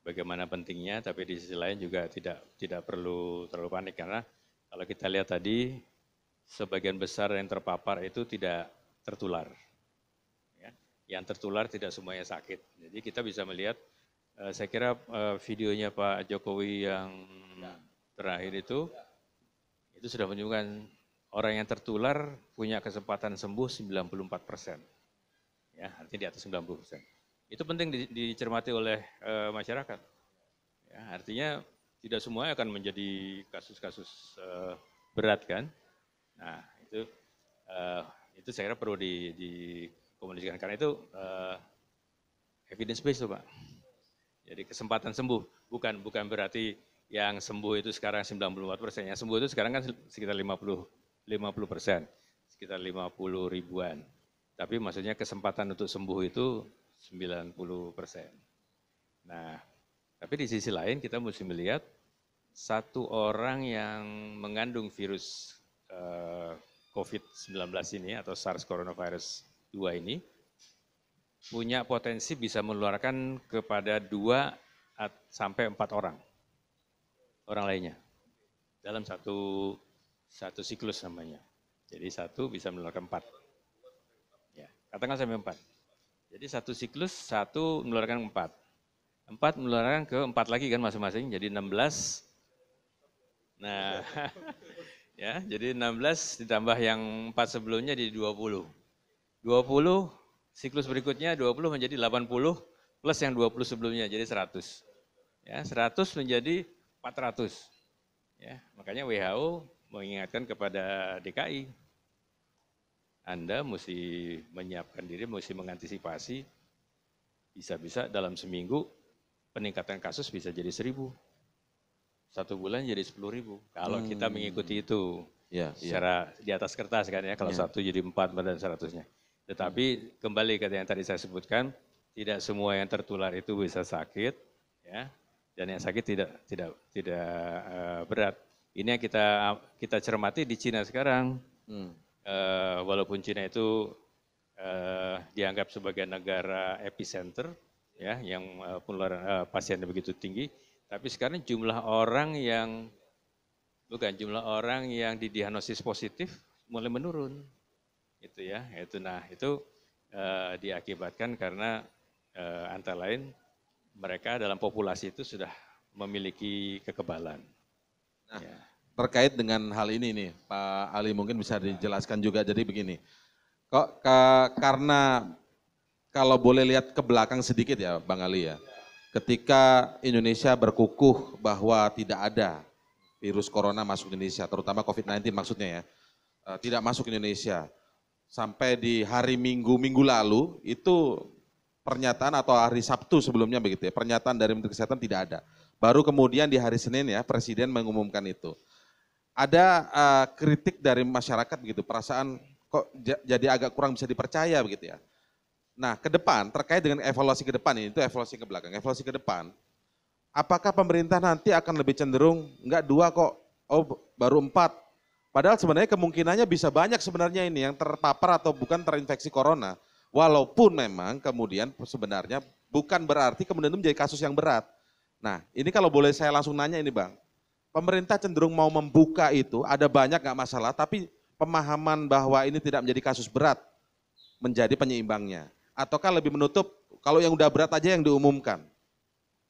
bagaimana pentingnya, tapi di sisi lain juga tidak tidak perlu terlalu panik karena kalau kita lihat tadi sebagian besar yang terpapar itu tidak tertular. Ya. Yang tertular tidak semuanya sakit. Jadi kita bisa melihat, uh, saya kira uh, videonya Pak Jokowi yang ya terakhir itu itu sudah menunjukkan orang yang tertular punya kesempatan sembuh 94 persen. Ya, artinya di atas 90 persen. Itu penting dicermati oleh e, masyarakat. Ya, artinya tidak semua akan menjadi kasus-kasus e, berat kan. Nah, itu e, itu saya kira perlu di, dikomunikasikan karena itu e, evidence based Pak. Jadi kesempatan sembuh bukan bukan berarti yang sembuh itu sekarang 94 persen, yang sembuh itu sekarang kan sekitar 50, 50 persen, sekitar 50 ribuan. Tapi maksudnya kesempatan untuk sembuh itu 90 persen. Nah, tapi di sisi lain kita mesti melihat satu orang yang mengandung virus eh, COVID-19 ini atau SARS coronavirus 2 ini punya potensi bisa menularkan kepada dua sampai empat orang orang lainnya dalam satu satu siklus namanya. Jadi satu bisa menularkan empat. Ya, katakan sampai empat. Jadi satu siklus satu mengeluarkan empat. Empat mengeluarkan ke empat lagi kan masing-masing. Jadi 16. Nah, ya, jadi 16 ditambah yang empat sebelumnya jadi 20. 20 siklus berikutnya 20 menjadi 80 plus yang 20 sebelumnya jadi 100. Ya, 100 menjadi 400. Ya, makanya WHO mengingatkan kepada DKI, Anda mesti menyiapkan diri, mesti mengantisipasi, bisa-bisa dalam seminggu peningkatan kasus bisa jadi seribu. Satu bulan jadi sepuluh ribu. Kalau hmm. kita mengikuti itu ya, ya. secara ya. di atas kertas kan ya, kalau ya. satu jadi empat dan seratusnya. Tetapi kembali ke yang tadi saya sebutkan, tidak semua yang tertular itu bisa sakit, ya dan yang sakit tidak tidak tidak eh, berat. Ini yang kita kita cermati di Cina sekarang. Hmm. Uh, walaupun Cina itu uh, dianggap sebagai negara epicenter ya yang uh, penularan uh, pasiennya begitu tinggi, tapi sekarang jumlah orang yang bukan jumlah orang yang didiagnosis positif mulai menurun. Itu ya, itu nah itu uh, diakibatkan karena uh, antara lain mereka dalam populasi itu sudah memiliki kekebalan. Nah, ya. terkait dengan hal ini nih, Pak Ali mungkin bisa dijelaskan juga. Jadi begini, kok ke, karena kalau boleh lihat ke belakang sedikit ya, Bang Ali ya. Ketika Indonesia berkukuh bahwa tidak ada virus corona masuk Indonesia, terutama COVID-19 maksudnya ya, eh, tidak masuk Indonesia. Sampai di hari Minggu, Minggu lalu itu pernyataan atau hari Sabtu sebelumnya begitu ya, pernyataan dari Menteri Kesehatan tidak ada. Baru kemudian di hari Senin ya, Presiden mengumumkan itu. Ada uh, kritik dari masyarakat begitu, perasaan kok jadi agak kurang bisa dipercaya begitu ya. Nah, ke depan terkait dengan evaluasi ke depan ini, itu evaluasi ke belakang, evaluasi ke depan. Apakah pemerintah nanti akan lebih cenderung enggak dua kok, oh baru empat. Padahal sebenarnya kemungkinannya bisa banyak sebenarnya ini yang terpapar atau bukan terinfeksi corona. Walaupun memang kemudian sebenarnya bukan berarti kemudian itu menjadi kasus yang berat. Nah, ini kalau boleh saya langsung nanya ini Bang. Pemerintah cenderung mau membuka itu, ada banyak nggak masalah, tapi pemahaman bahwa ini tidak menjadi kasus berat menjadi penyeimbangnya. Ataukah lebih menutup kalau yang udah berat aja yang diumumkan?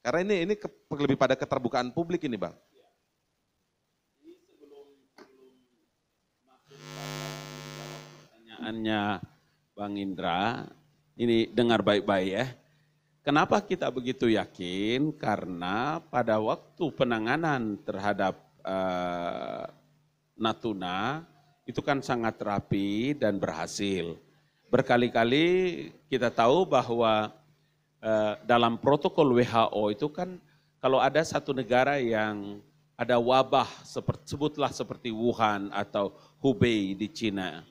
Karena ini ini ke, lebih pada keterbukaan publik ini, Bang. Ini Pertanyaannya Bang Indra, ini dengar baik-baik ya. Kenapa kita begitu yakin? Karena pada waktu penanganan terhadap uh, Natuna itu kan sangat rapi dan berhasil. Berkali-kali kita tahu bahwa uh, dalam protokol WHO itu kan kalau ada satu negara yang ada wabah sebutlah seperti Wuhan atau Hubei di Cina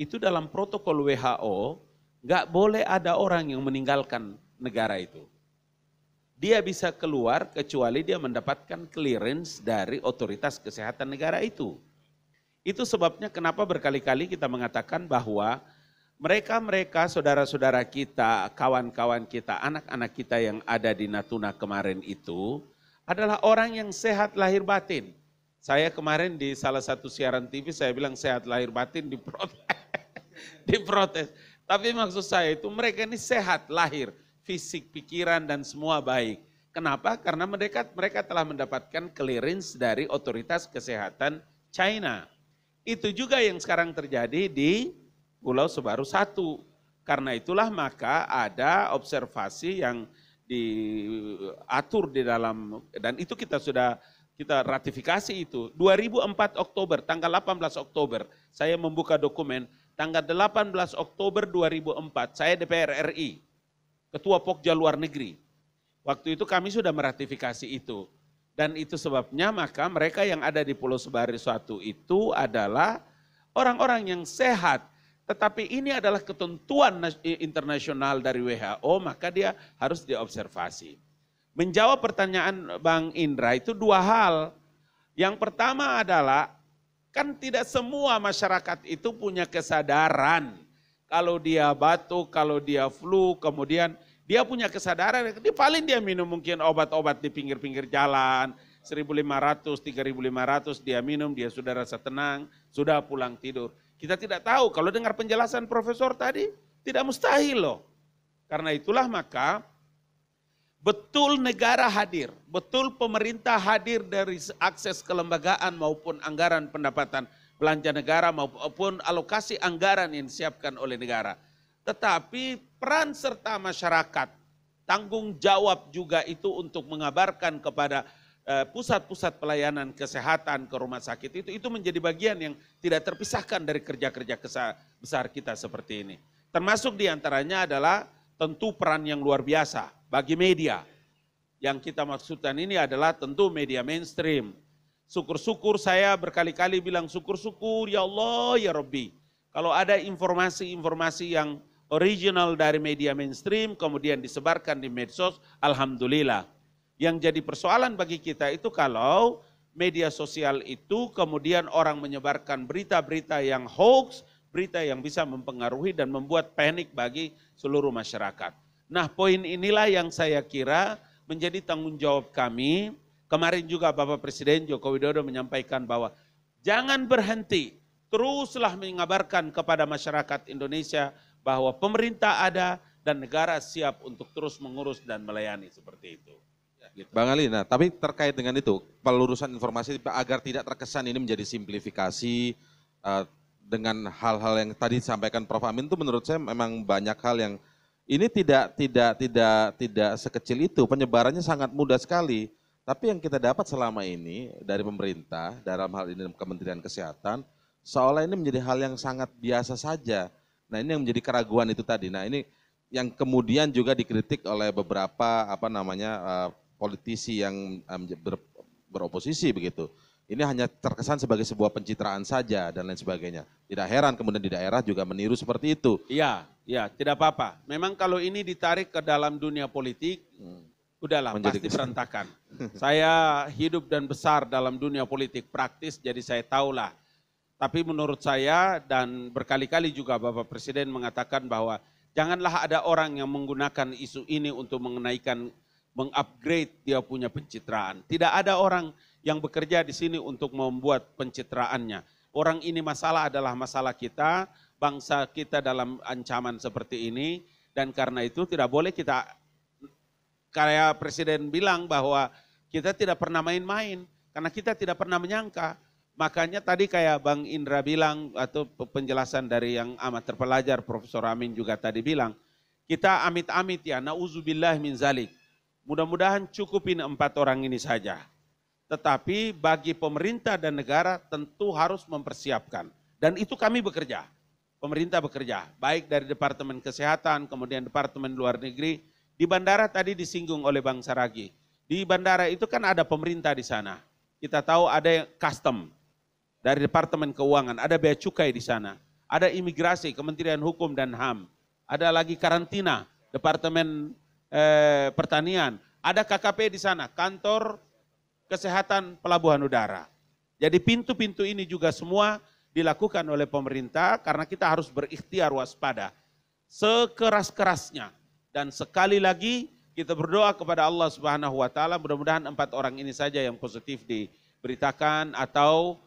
itu dalam protokol WHO nggak boleh ada orang yang meninggalkan negara itu. Dia bisa keluar kecuali dia mendapatkan clearance dari otoritas kesehatan negara itu. Itu sebabnya kenapa berkali-kali kita mengatakan bahwa mereka-mereka saudara-saudara kita, kawan-kawan kita, anak-anak kita yang ada di Natuna kemarin itu adalah orang yang sehat lahir batin. Saya kemarin di salah satu siaran TV saya bilang sehat lahir batin diprotes. diprotes. Tapi maksud saya itu mereka ini sehat lahir, fisik, pikiran dan semua baik. Kenapa? Karena mereka mereka telah mendapatkan clearance dari otoritas kesehatan China. Itu juga yang sekarang terjadi di Pulau Sebaru 1. Karena itulah maka ada observasi yang diatur di dalam dan itu kita sudah kita ratifikasi itu. 2004 Oktober, tanggal 18 Oktober, saya membuka dokumen. Tanggal 18 Oktober 2004, saya DPR RI, Ketua Pokja Luar Negeri. Waktu itu kami sudah meratifikasi itu. Dan itu sebabnya maka mereka yang ada di Pulau Sebari suatu itu adalah orang-orang yang sehat. Tetapi ini adalah ketentuan internasional dari WHO, maka dia harus diobservasi. Menjawab pertanyaan Bang Indra itu dua hal. Yang pertama adalah kan tidak semua masyarakat itu punya kesadaran kalau dia batuk, kalau dia flu, kemudian dia punya kesadaran, di paling dia minum mungkin obat-obat di pinggir-pinggir jalan, 1500, 3500 dia minum, dia sudah rasa tenang, sudah pulang tidur. Kita tidak tahu kalau dengar penjelasan profesor tadi tidak mustahil loh. Karena itulah maka Betul negara hadir, betul pemerintah hadir dari akses kelembagaan maupun anggaran pendapatan belanja negara maupun alokasi anggaran yang disiapkan oleh negara. Tetapi peran serta masyarakat, tanggung jawab juga itu untuk mengabarkan kepada eh, pusat-pusat pelayanan kesehatan ke rumah sakit itu itu menjadi bagian yang tidak terpisahkan dari kerja-kerja besar kita seperti ini. Termasuk diantaranya adalah tentu peran yang luar biasa bagi media. Yang kita maksudkan ini adalah tentu media mainstream. Syukur-syukur saya berkali-kali bilang syukur-syukur ya Allah ya Rabbi. Kalau ada informasi-informasi yang original dari media mainstream kemudian disebarkan di medsos, alhamdulillah. Yang jadi persoalan bagi kita itu kalau media sosial itu kemudian orang menyebarkan berita-berita yang hoax, berita yang bisa mempengaruhi dan membuat panik bagi seluruh masyarakat. Nah poin inilah yang saya kira menjadi tanggung jawab kami. Kemarin juga Bapak Presiden Joko Widodo menyampaikan bahwa jangan berhenti, teruslah mengabarkan kepada masyarakat Indonesia bahwa pemerintah ada dan negara siap untuk terus mengurus dan melayani seperti itu. Ya, gitu. Bang Ali, nah tapi terkait dengan itu pelurusan informasi agar tidak terkesan ini menjadi simplifikasi uh, dengan hal-hal yang tadi disampaikan Prof Amin itu menurut saya memang banyak hal yang ini tidak tidak tidak tidak sekecil itu penyebarannya sangat mudah sekali tapi yang kita dapat selama ini dari pemerintah dalam hal ini Kementerian Kesehatan seolah ini menjadi hal yang sangat biasa saja nah ini yang menjadi keraguan itu tadi nah ini yang kemudian juga dikritik oleh beberapa apa namanya eh, politisi yang um, ber, beroposisi begitu ini hanya terkesan sebagai sebuah pencitraan saja dan lain sebagainya. Tidak heran kemudian di daerah juga meniru seperti itu. Iya, iya, tidak apa-apa. Memang kalau ini ditarik ke dalam dunia politik, hmm. udahlah Menjadi pasti berantakan. saya hidup dan besar dalam dunia politik praktis, jadi saya tahulah. Tapi menurut saya dan berkali-kali juga Bapak Presiden mengatakan bahwa janganlah ada orang yang menggunakan isu ini untuk mengenaikan mengupgrade dia punya pencitraan. Tidak ada orang yang bekerja di sini untuk membuat pencitraannya. Orang ini masalah adalah masalah kita, bangsa kita dalam ancaman seperti ini, dan karena itu tidak boleh kita, kayak Presiden bilang bahwa kita tidak pernah main-main, karena kita tidak pernah menyangka. Makanya tadi kayak Bang Indra bilang, atau penjelasan dari yang amat terpelajar, Profesor Amin juga tadi bilang, kita amit-amit ya, nauzubillah min zalik Mudah-mudahan cukupin empat orang ini saja. Tetapi bagi pemerintah dan negara tentu harus mempersiapkan. Dan itu kami bekerja. Pemerintah bekerja, baik dari Departemen Kesehatan, kemudian Departemen Luar Negeri. Di bandara tadi disinggung oleh Bang Saragi. Di bandara itu kan ada pemerintah di sana. Kita tahu ada yang custom dari Departemen Keuangan, ada bea cukai di sana. Ada imigrasi, Kementerian Hukum dan HAM. Ada lagi karantina, Departemen eh, pertanian. Ada KKP di sana, kantor kesehatan pelabuhan udara. Jadi pintu-pintu ini juga semua dilakukan oleh pemerintah karena kita harus berikhtiar waspada sekeras-kerasnya dan sekali lagi kita berdoa kepada Allah Subhanahu wa taala mudah-mudahan empat orang ini saja yang positif diberitakan atau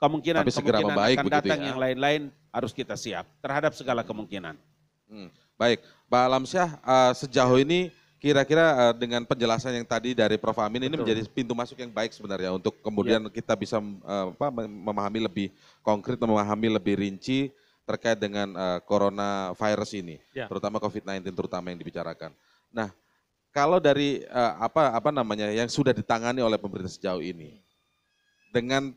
kemungkinan Tapi segera kemungkinan membaik akan datang ya. yang lain-lain harus kita siap terhadap segala kemungkinan. Hmm baik pak alamsyah eh, sejauh ini kira-kira eh, dengan penjelasan yang tadi dari prof amin ini menjadi pintu masuk yang baik sebenarnya untuk kemudian ya. kita bisa eh, apa, memahami lebih konkret memahami lebih rinci terkait dengan uh, coronavirus ini ya. terutama covid-19 terutama yang dibicarakan nah kalau dari uh, apa apa namanya yang sudah ditangani oleh pemerintah sejauh ini dengan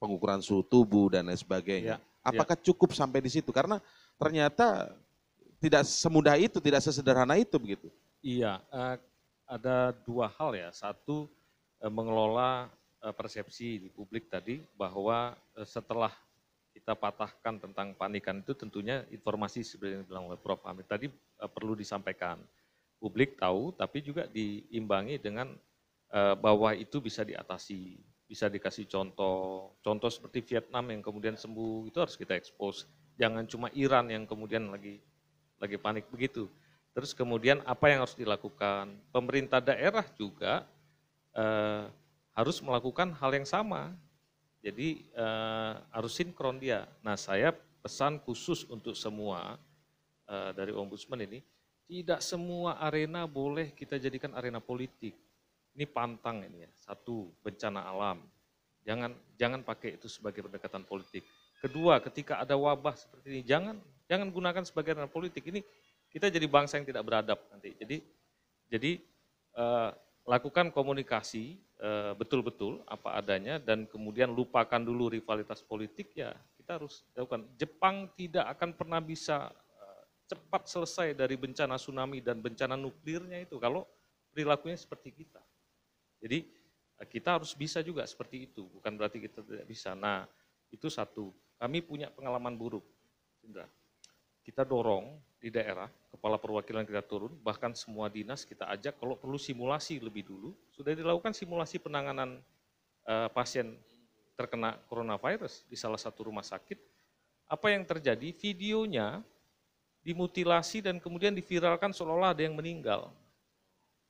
pengukuran suhu tubuh dan lain sebagainya. Ya, ya. Apakah ya. cukup sampai di situ? Karena ternyata tidak semudah itu, tidak sesederhana itu begitu. Iya, eh, ada dua hal ya. Satu eh, mengelola eh, persepsi di publik tadi bahwa setelah kita patahkan tentang panikan itu tentunya informasi seperti yang dibilang oleh Prof. Hamid tadi perlu disampaikan. Publik tahu tapi juga diimbangi dengan bahwa itu bisa diatasi, bisa dikasih contoh. Contoh seperti Vietnam yang kemudian sembuh itu harus kita expose. Jangan cuma Iran yang kemudian lagi lagi panik begitu. Terus kemudian apa yang harus dilakukan? Pemerintah daerah juga eh, harus melakukan hal yang sama. Jadi eh, harus sinkron dia. Nah saya pesan khusus untuk semua eh, dari Ombudsman ini, tidak semua arena boleh kita jadikan arena politik. Ini pantang ini ya. Satu, bencana alam. Jangan jangan pakai itu sebagai pendekatan politik. Kedua, ketika ada wabah seperti ini, jangan Jangan gunakan sebagai ranah politik. Ini kita jadi bangsa yang tidak beradab nanti. Jadi jadi uh, lakukan komunikasi betul eh, betul-betul apa adanya dan kemudian lupakan dulu rivalitas politik ya kita harus lakukan. Jepang tidak akan pernah bisa uh, cepat selesai dari bencana tsunami dan bencana nuklirnya itu kalau perilakunya seperti kita. Jadi kita harus bisa juga seperti itu, bukan berarti kita tidak bisa. Nah, itu satu. Kami punya pengalaman buruk, Indra kita dorong di daerah, kepala perwakilan kita turun, bahkan semua dinas kita ajak kalau perlu simulasi lebih dulu. Sudah dilakukan simulasi penanganan uh, pasien terkena coronavirus di salah satu rumah sakit. Apa yang terjadi? Videonya dimutilasi dan kemudian diviralkan seolah-olah ada yang meninggal.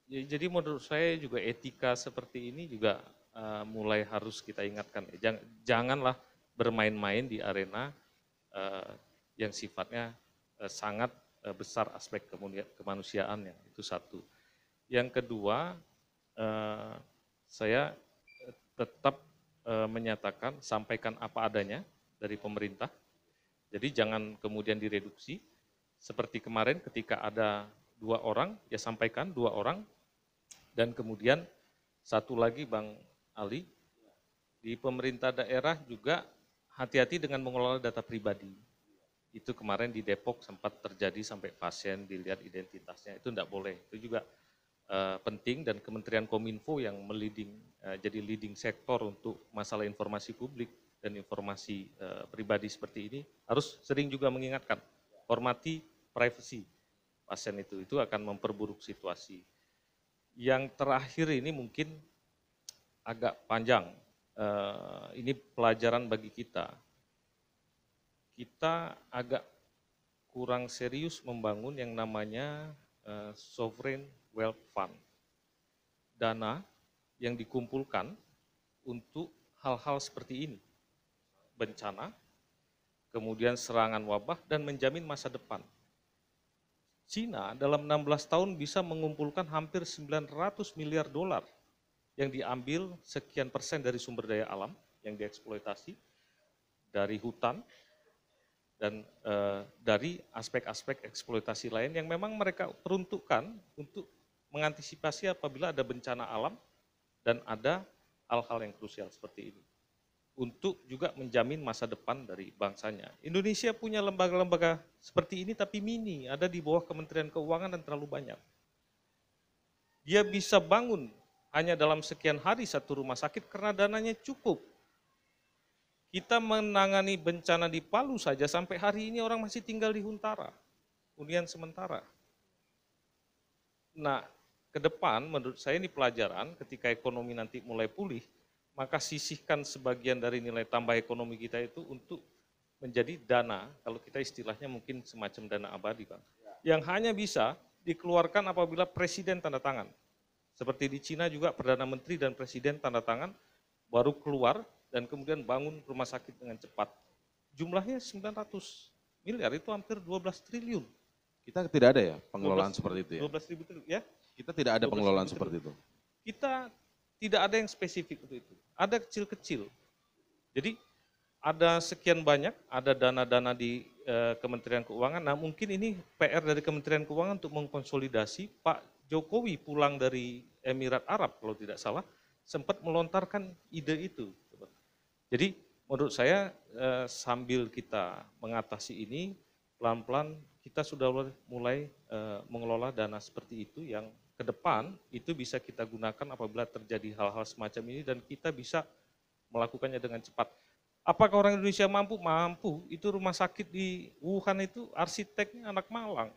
Ya, jadi menurut saya juga etika seperti ini juga uh, mulai harus kita ingatkan. Jangan, janganlah bermain-main di arena uh, yang sifatnya eh, sangat eh, besar aspek kemanusiaannya itu satu. Yang kedua, eh, saya tetap menyatakan sampaikan apa adanya dari pemerintah. Jadi jangan kemudian direduksi. Seperti kemarin ketika ada dua orang, ya sampaikan dua orang. Dan kemudian satu lagi Bang Ali, di pemerintah daerah juga hati-hati dengan mengelola data pribadi itu kemarin di Depok sempat terjadi sampai pasien dilihat identitasnya itu tidak boleh itu juga uh, penting dan Kementerian Kominfo yang meliding uh, jadi leading sektor untuk masalah informasi publik dan informasi uh, pribadi seperti ini harus sering juga mengingatkan hormati privasi pasien itu itu akan memperburuk situasi yang terakhir ini mungkin agak panjang uh, ini pelajaran bagi kita kita agak kurang serius membangun yang namanya eh, sovereign wealth fund. Dana yang dikumpulkan untuk hal-hal seperti ini. Bencana, kemudian serangan wabah dan menjamin masa depan. Cina dalam 16 tahun bisa mengumpulkan hampir 900 miliar dolar yang diambil sekian persen dari sumber daya alam yang dieksploitasi dari hutan, dan uh, dari aspek-aspek eksploitasi lain yang memang mereka peruntukkan untuk mengantisipasi apabila ada bencana alam dan ada hal-hal yang krusial seperti ini untuk juga menjamin masa depan dari bangsanya. Indonesia punya lembaga-lembaga seperti ini tapi mini, ada di bawah Kementerian Keuangan dan terlalu banyak. Dia bisa bangun hanya dalam sekian hari satu rumah sakit karena dananya cukup. Kita menangani bencana di Palu saja sampai hari ini orang masih tinggal di Huntara, hunian sementara. Nah, ke depan menurut saya ini pelajaran ketika ekonomi nanti mulai pulih, maka sisihkan sebagian dari nilai tambah ekonomi kita itu untuk menjadi dana, kalau kita istilahnya mungkin semacam dana abadi, Bang. Yang hanya bisa dikeluarkan apabila presiden tanda tangan. Seperti di Cina juga Perdana Menteri dan Presiden tanda tangan, baru keluar dan kemudian bangun rumah sakit dengan cepat. Jumlahnya 900 miliar, itu hampir 12 triliun. Kita tidak ada ya pengelolaan 12, seperti itu ya? 12 ribu triliun ya. Kita tidak ada pengelolaan seperti itu? Kita tidak ada yang spesifik untuk itu. Ada kecil-kecil. Jadi ada sekian banyak, ada dana-dana di e, Kementerian Keuangan. Nah mungkin ini PR dari Kementerian Keuangan untuk mengkonsolidasi. Pak Jokowi pulang dari Emirat Arab kalau tidak salah, sempat melontarkan ide itu. Jadi menurut saya eh, sambil kita mengatasi ini pelan-pelan kita sudah mulai eh, mengelola dana seperti itu yang ke depan itu bisa kita gunakan apabila terjadi hal-hal semacam ini dan kita bisa melakukannya dengan cepat. Apakah orang Indonesia mampu? Mampu. Itu rumah sakit di Wuhan itu arsiteknya anak Malang.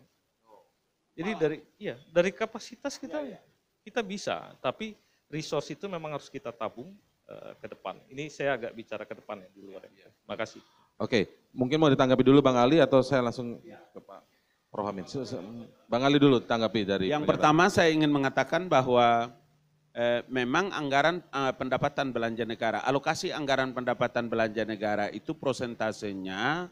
Jadi Malang. dari iya, dari kapasitas kita ya, ya. kita bisa, tapi resource itu memang harus kita tabung Eh, ke depan. Ini saya agak bicara ke depan ya di luar. Ya. Iya. Makasih. Oke, mungkin mau ditanggapi dulu Bang Ali atau saya langsung ya. ke Pak Rohamin. Bang Ali dulu tanggapi dari. Yang pertama saya ingin mengatakan bahwa eh, memang anggaran eh, pendapatan belanja negara, alokasi anggaran pendapatan belanja negara itu prosentasenya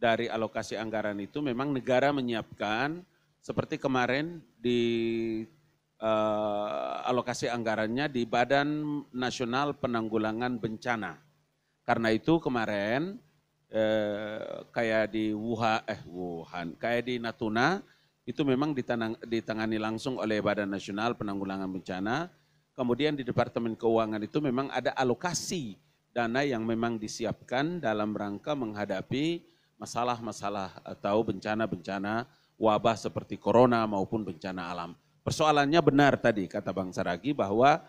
dari alokasi anggaran itu memang negara menyiapkan seperti kemarin di uh, alokasi anggarannya di Badan Nasional Penanggulangan Bencana. Karena itu kemarin uh, kayak di Wuhan, eh Wuhan, kayak di Natuna itu memang ditanang, ditangani langsung oleh Badan Nasional Penanggulangan Bencana. Kemudian di Departemen Keuangan itu memang ada alokasi dana yang memang disiapkan dalam rangka menghadapi masalah-masalah atau bencana-bencana wabah seperti corona maupun bencana alam. Persoalannya benar tadi kata Bang Saragi bahwa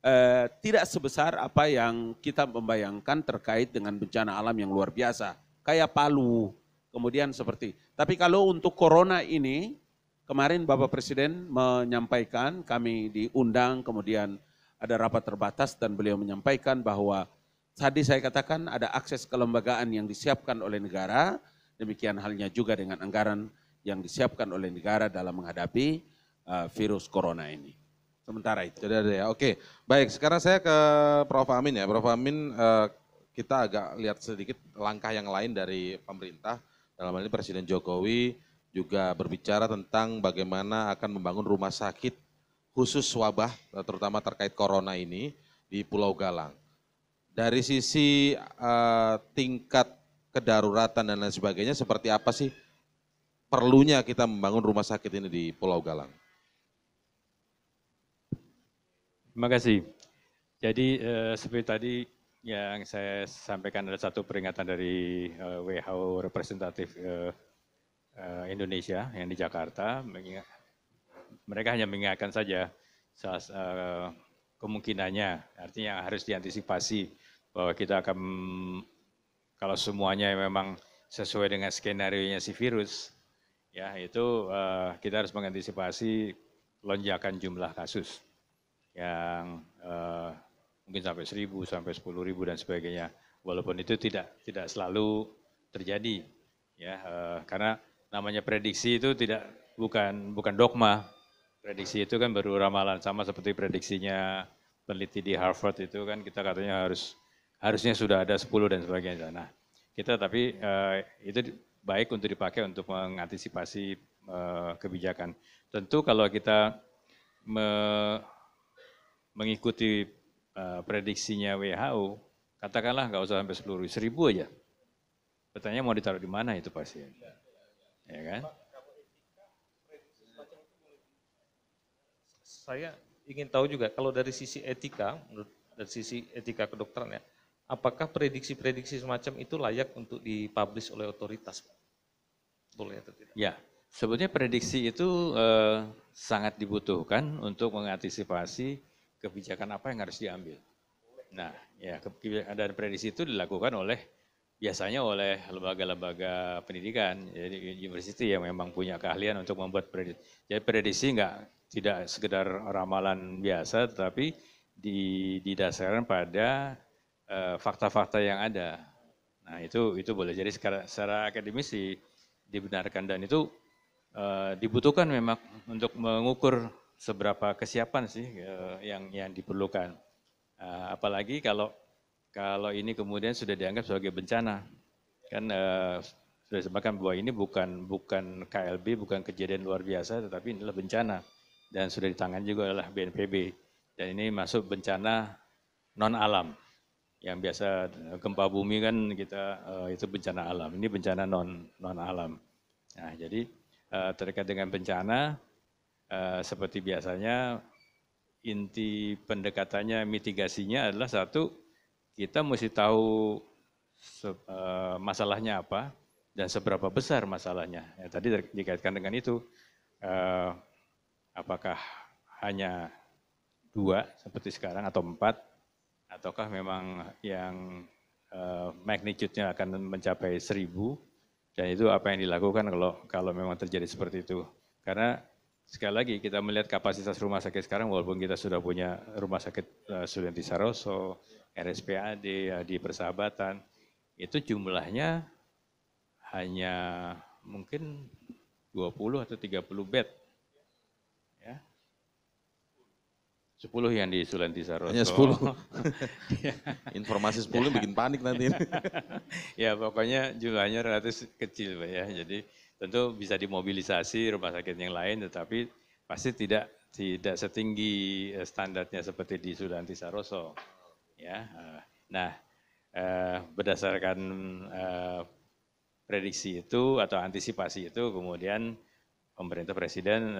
eh, tidak sebesar apa yang kita membayangkan terkait dengan bencana alam yang luar biasa. Kayak Palu, kemudian seperti. Tapi kalau untuk corona ini, kemarin Bapak Presiden menyampaikan, kami diundang, kemudian ada rapat terbatas dan beliau menyampaikan bahwa tadi saya katakan ada akses kelembagaan yang disiapkan oleh negara, demikian halnya juga dengan anggaran yang disiapkan oleh negara dalam menghadapi Eh, virus corona ini. Sementara itu. Jadi ada ya. Oke, baik. Sekarang saya ke Prof. Amin ya. Prof. Amin, eh, kita agak lihat sedikit langkah yang lain dari pemerintah. Dalam hal ini Presiden Jokowi juga berbicara tentang bagaimana akan membangun rumah sakit khusus wabah, eh, terutama terkait corona ini di Pulau Galang. Dari sisi tingkat kedaruratan dan lain sebagainya, seperti apa sih perlunya kita membangun rumah sakit ini di Pulau Galang? Terima kasih. Jadi eh, seperti tadi yang saya sampaikan ada satu peringatan dari eh, WHO representatif eh, eh, Indonesia yang di Jakarta. mereka hanya mengingatkan saja eh, kemungkinannya, artinya harus diantisipasi bahwa kita akan kalau semuanya memang sesuai dengan skenario nya si virus, ya itu eh, kita harus mengantisipasi lonjakan jumlah kasus yang uh, mungkin sampai seribu sampai sepuluh ribu dan sebagainya. Walaupun itu tidak tidak selalu terjadi ya uh, karena namanya prediksi itu tidak bukan bukan dogma. Prediksi itu kan baru ramalan sama seperti prediksinya peneliti di Harvard itu kan kita katanya harus harusnya sudah ada sepuluh dan sebagainya. Nah, kita tapi uh, itu baik untuk dipakai untuk mengantisipasi uh, kebijakan. Tentu kalau kita me mengikuti eh, prediksinya WHO, katakanlah nggak usah sampai seluruh seribu aja. Pertanyaan mau ditaruh di mana itu pasien? Ya kan? Saya ingin tahu juga kalau dari sisi etika, menurut dari sisi etika kedokteran ya, apakah prediksi-prediksi semacam itu layak untuk dipublish oleh otoritas? Boleh atau tidak? Ya, sebetulnya prediksi itu eh, sangat dibutuhkan untuk mengantisipasi kebijakan apa yang harus diambil. Nah, ya dan prediksi itu dilakukan oleh biasanya oleh lembaga-lembaga pendidikan, jadi universiti yang memang punya keahlian untuk membuat prediksi. Jadi prediksi enggak tidak sekedar ramalan biasa, tetapi didasarkan pada eh, fakta-fakta uh, yang ada. Nah itu itu boleh. Jadi secara, secara akademisi dibenarkan dan itu uh, dibutuhkan memang untuk mengukur seberapa kesiapan sih eh, yang yang diperlukan. Eh, apalagi kalau kalau ini kemudian sudah dianggap sebagai bencana, kan eh, sudah disebutkan bahwa ini bukan bukan KLB, bukan kejadian luar biasa, tetapi ini adalah bencana dan sudah ditangani juga oleh BNPB dan ini masuk bencana non alam yang biasa gempa bumi kan kita itu bencana alam ini bencana non non alam nah jadi uh, terkait dengan bencana Eh, seperti biasanya inti pendekatannya mitigasinya adalah satu kita mesti tahu uh, masalahnya apa dan seberapa besar masalahnya. Ya, tadi dikaitkan dengan itu uh, apakah hanya dua seperti sekarang atau empat ataukah memang yang uh, magnitude-nya akan mencapai seribu dan itu apa yang dilakukan kalau kalau memang terjadi seperti itu karena sekali lagi kita melihat kapasitas rumah sakit sekarang walaupun kita sudah punya rumah sakit uh, Sulianti Saroso, RSPAD ya, di Persahabatan, itu jumlahnya hanya mungkin 20 atau 30 bed. Ya. 10 yang di Sulianti Saroso. Hanya 10. Ya. Informasi 10 ya. bikin panik nanti. ya pokoknya jumlahnya relatif kecil Pak ya. Jadi tentu bisa dimobilisasi rumah sakit yang lain tetapi pasti tidak tidak setinggi eh, standarnya seperti di Sudanti Saroso ya eh, nah eh, berdasarkan prediksi itu atau antisipasi itu kemudian pemerintah presiden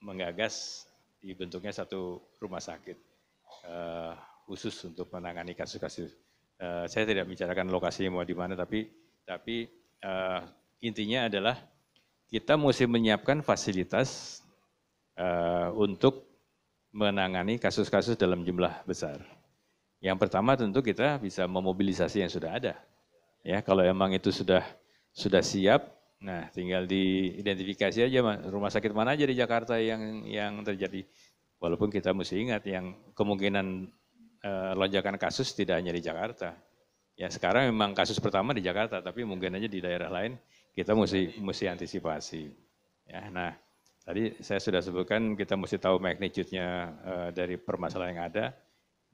menggagas dibentuknya satu rumah sakit khusus untuk menangani kasus-kasus saya tidak bicarakan lokasinya mau di mana tapi tapi uh, intinya adalah kita mesti menyiapkan fasilitas uh, untuk menangani kasus-kasus dalam jumlah besar. Yang pertama tentu kita bisa memobilisasi yang sudah ada. Ya, kalau emang itu sudah sudah siap, nah tinggal diidentifikasi aja rumah sakit mana aja di Jakarta yang yang terjadi. Walaupun kita mesti ingat yang kemungkinan uh, lonjakan kasus tidak hanya di Jakarta. Ya sekarang memang kasus pertama di Jakarta, tapi mungkin aja di daerah lain kita mesti mesti antisipasi. Ya, nah tadi saya sudah sebutkan kita mesti tahu magnitude-nya uh, dari permasalahan yang ada,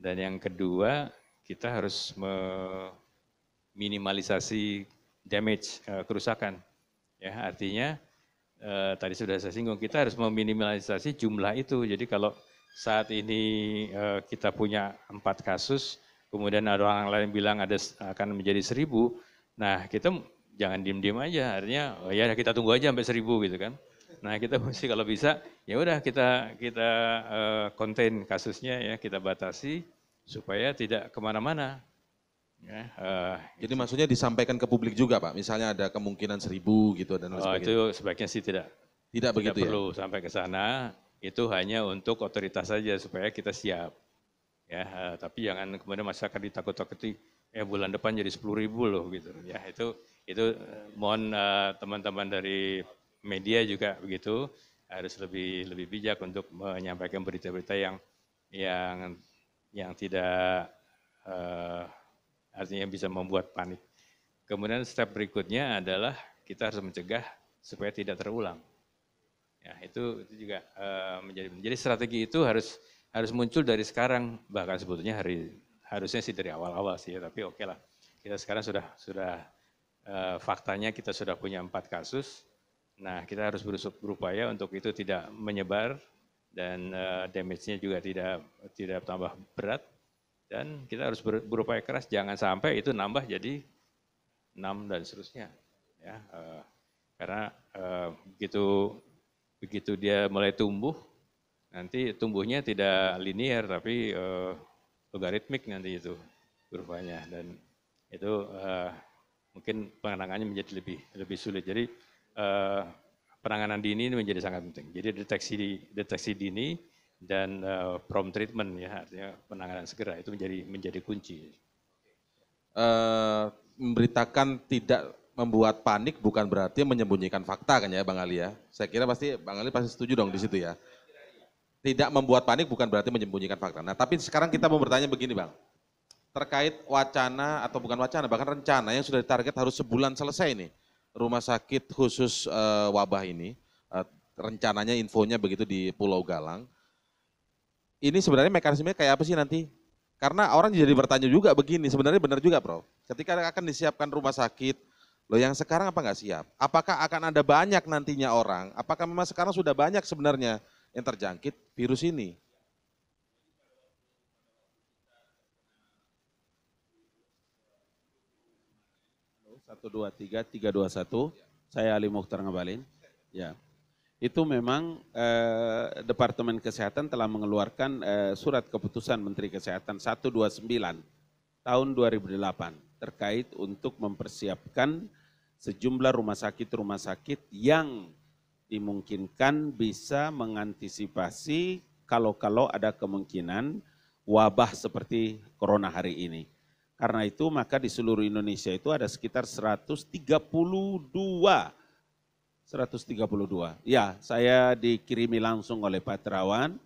dan yang kedua kita harus meminimalisasi damage uh, kerusakan. Ya artinya uh, tadi sudah saya singgung kita harus meminimalisasi jumlah itu. Jadi kalau saat ini kita punya empat kasus kemudian ada orang lain bilang ada akan menjadi seribu, nah kita jangan diem-diem aja, artinya oh ya kita tunggu aja sampai seribu gitu kan. Nah kita mesti kalau bisa ya udah kita kita eh, konten uh, kasusnya ya kita batasi supaya tidak kemana-mana. Ya, uh, Jadi itu. maksudnya disampaikan ke publik juga Pak, misalnya ada kemungkinan seribu gitu dan lain oh, sebagainya. Itu sebaiknya sih tidak. Tidak begitu tidak ya? perlu sampai ke sana, itu hanya untuk otoritas saja supaya kita siap ya tapi jangan kemudian masyarakat ditakut-takuti Eh, bulan depan jadi sepuluh ribu loh gitu ya itu itu eh, mohon eh, teman-teman uh, dari media juga begitu harus lebih lebih bijak untuk menyampaikan berita-berita yang yang yang tidak uh, artinya bisa membuat panik kemudian step berikutnya adalah kita harus mencegah supaya tidak terulang ya itu itu juga uh, menjadi menjadi strategi itu harus harus muncul dari sekarang bahkan sebetulnya hari harusnya sih dari awal-awal sih ya, tapi oke lah kita sekarang sudah sudah e, faktanya kita sudah punya empat kasus nah kita harus berupaya untuk itu tidak menyebar dan e, damage-nya juga tidak tidak tambah berat dan kita harus ber, berupaya keras jangan sampai itu nambah jadi enam dan seterusnya ya e, karena e, begitu begitu dia mulai tumbuh nanti tumbuhnya tidak linier tapi uh, logaritmik nanti itu kurvanya dan itu uh, mungkin penanganannya menjadi lebih lebih sulit. Jadi uh, penanganan dini ini menjadi sangat penting. Jadi deteksi deteksi dini dan uh, prompt treatment ya artinya penanganan segera itu menjadi menjadi kunci. Uh, memberitakan tidak membuat panik bukan berarti menyembunyikan fakta kan ya Bang Ali ya. Saya kira pasti Bang Ali pasti setuju dong ya. di situ ya tidak membuat panik bukan berarti menyembunyikan fakta. Nah, tapi sekarang kita mau bertanya begini, Bang. Terkait wacana atau bukan wacana, bahkan rencana yang sudah ditarget harus sebulan selesai ini. Rumah sakit khusus uh, wabah ini uh, rencananya infonya begitu di Pulau Galang. Ini sebenarnya mekanismenya kayak apa sih nanti? Karena orang jadi bertanya juga begini, sebenarnya benar juga, Bro. Ketika akan disiapkan rumah sakit, Loh yang sekarang apa nggak siap? Apakah akan ada banyak nantinya orang? Apakah memang sekarang sudah banyak sebenarnya yang terjangkit virus ini. Satu dua tiga tiga dua satu. Saya Ali Mukhtar Ngabalin. Ya, itu memang eh, Departemen Kesehatan telah mengeluarkan eh, surat keputusan Menteri Kesehatan 129 tahun 2008 terkait untuk mempersiapkan sejumlah rumah sakit-rumah sakit yang dimungkinkan bisa mengantisipasi kalau-kalau ada kemungkinan wabah seperti corona hari ini. Karena itu maka di seluruh Indonesia itu ada sekitar 132 132. Ya, saya dikirimi langsung oleh Pak Terawan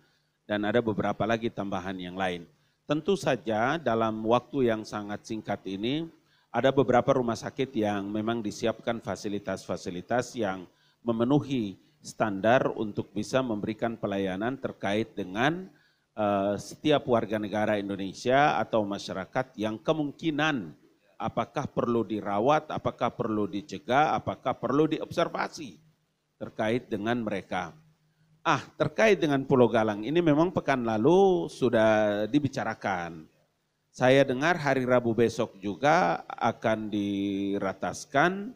dan ada beberapa lagi tambahan yang lain. Tentu saja dalam waktu yang sangat singkat ini ada beberapa rumah sakit yang memang disiapkan fasilitas-fasilitas yang memenuhi standar untuk bisa memberikan pelayanan terkait dengan uh, setiap warga negara Indonesia atau masyarakat yang kemungkinan apakah perlu dirawat, apakah perlu dicegah, apakah perlu diobservasi terkait dengan mereka. Ah, terkait dengan Pulau Galang ini memang pekan lalu sudah dibicarakan. Saya dengar hari Rabu besok juga akan dirataskan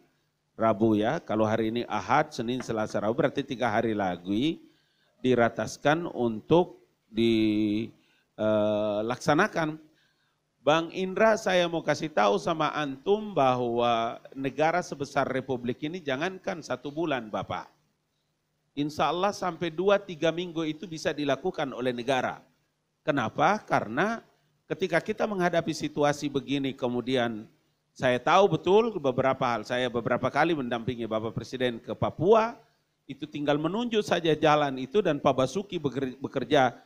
Rabu ya. Kalau hari ini Ahad, Senin, Selasa, Rabu berarti tiga hari lagi dirataskan untuk dilaksanakan. Eh, Bang Indra saya mau kasih tahu sama Antum bahwa negara sebesar Republik ini jangankan satu bulan Bapak. Insya Allah sampai dua tiga minggu itu bisa dilakukan oleh negara. Kenapa? Karena ketika kita menghadapi situasi begini kemudian saya tahu betul beberapa hal. Saya beberapa kali mendampingi Bapak Presiden ke Papua, itu tinggal menunjuk saja jalan itu dan Pak Basuki bekerja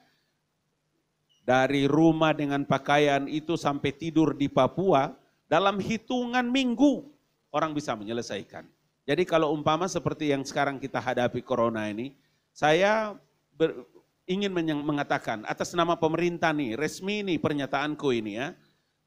dari rumah dengan pakaian itu sampai tidur di Papua, dalam hitungan minggu orang bisa menyelesaikan. Jadi kalau umpama seperti yang sekarang kita hadapi corona ini, saya ingin mengatakan atas nama pemerintah nih, resmi nih pernyataanku ini ya,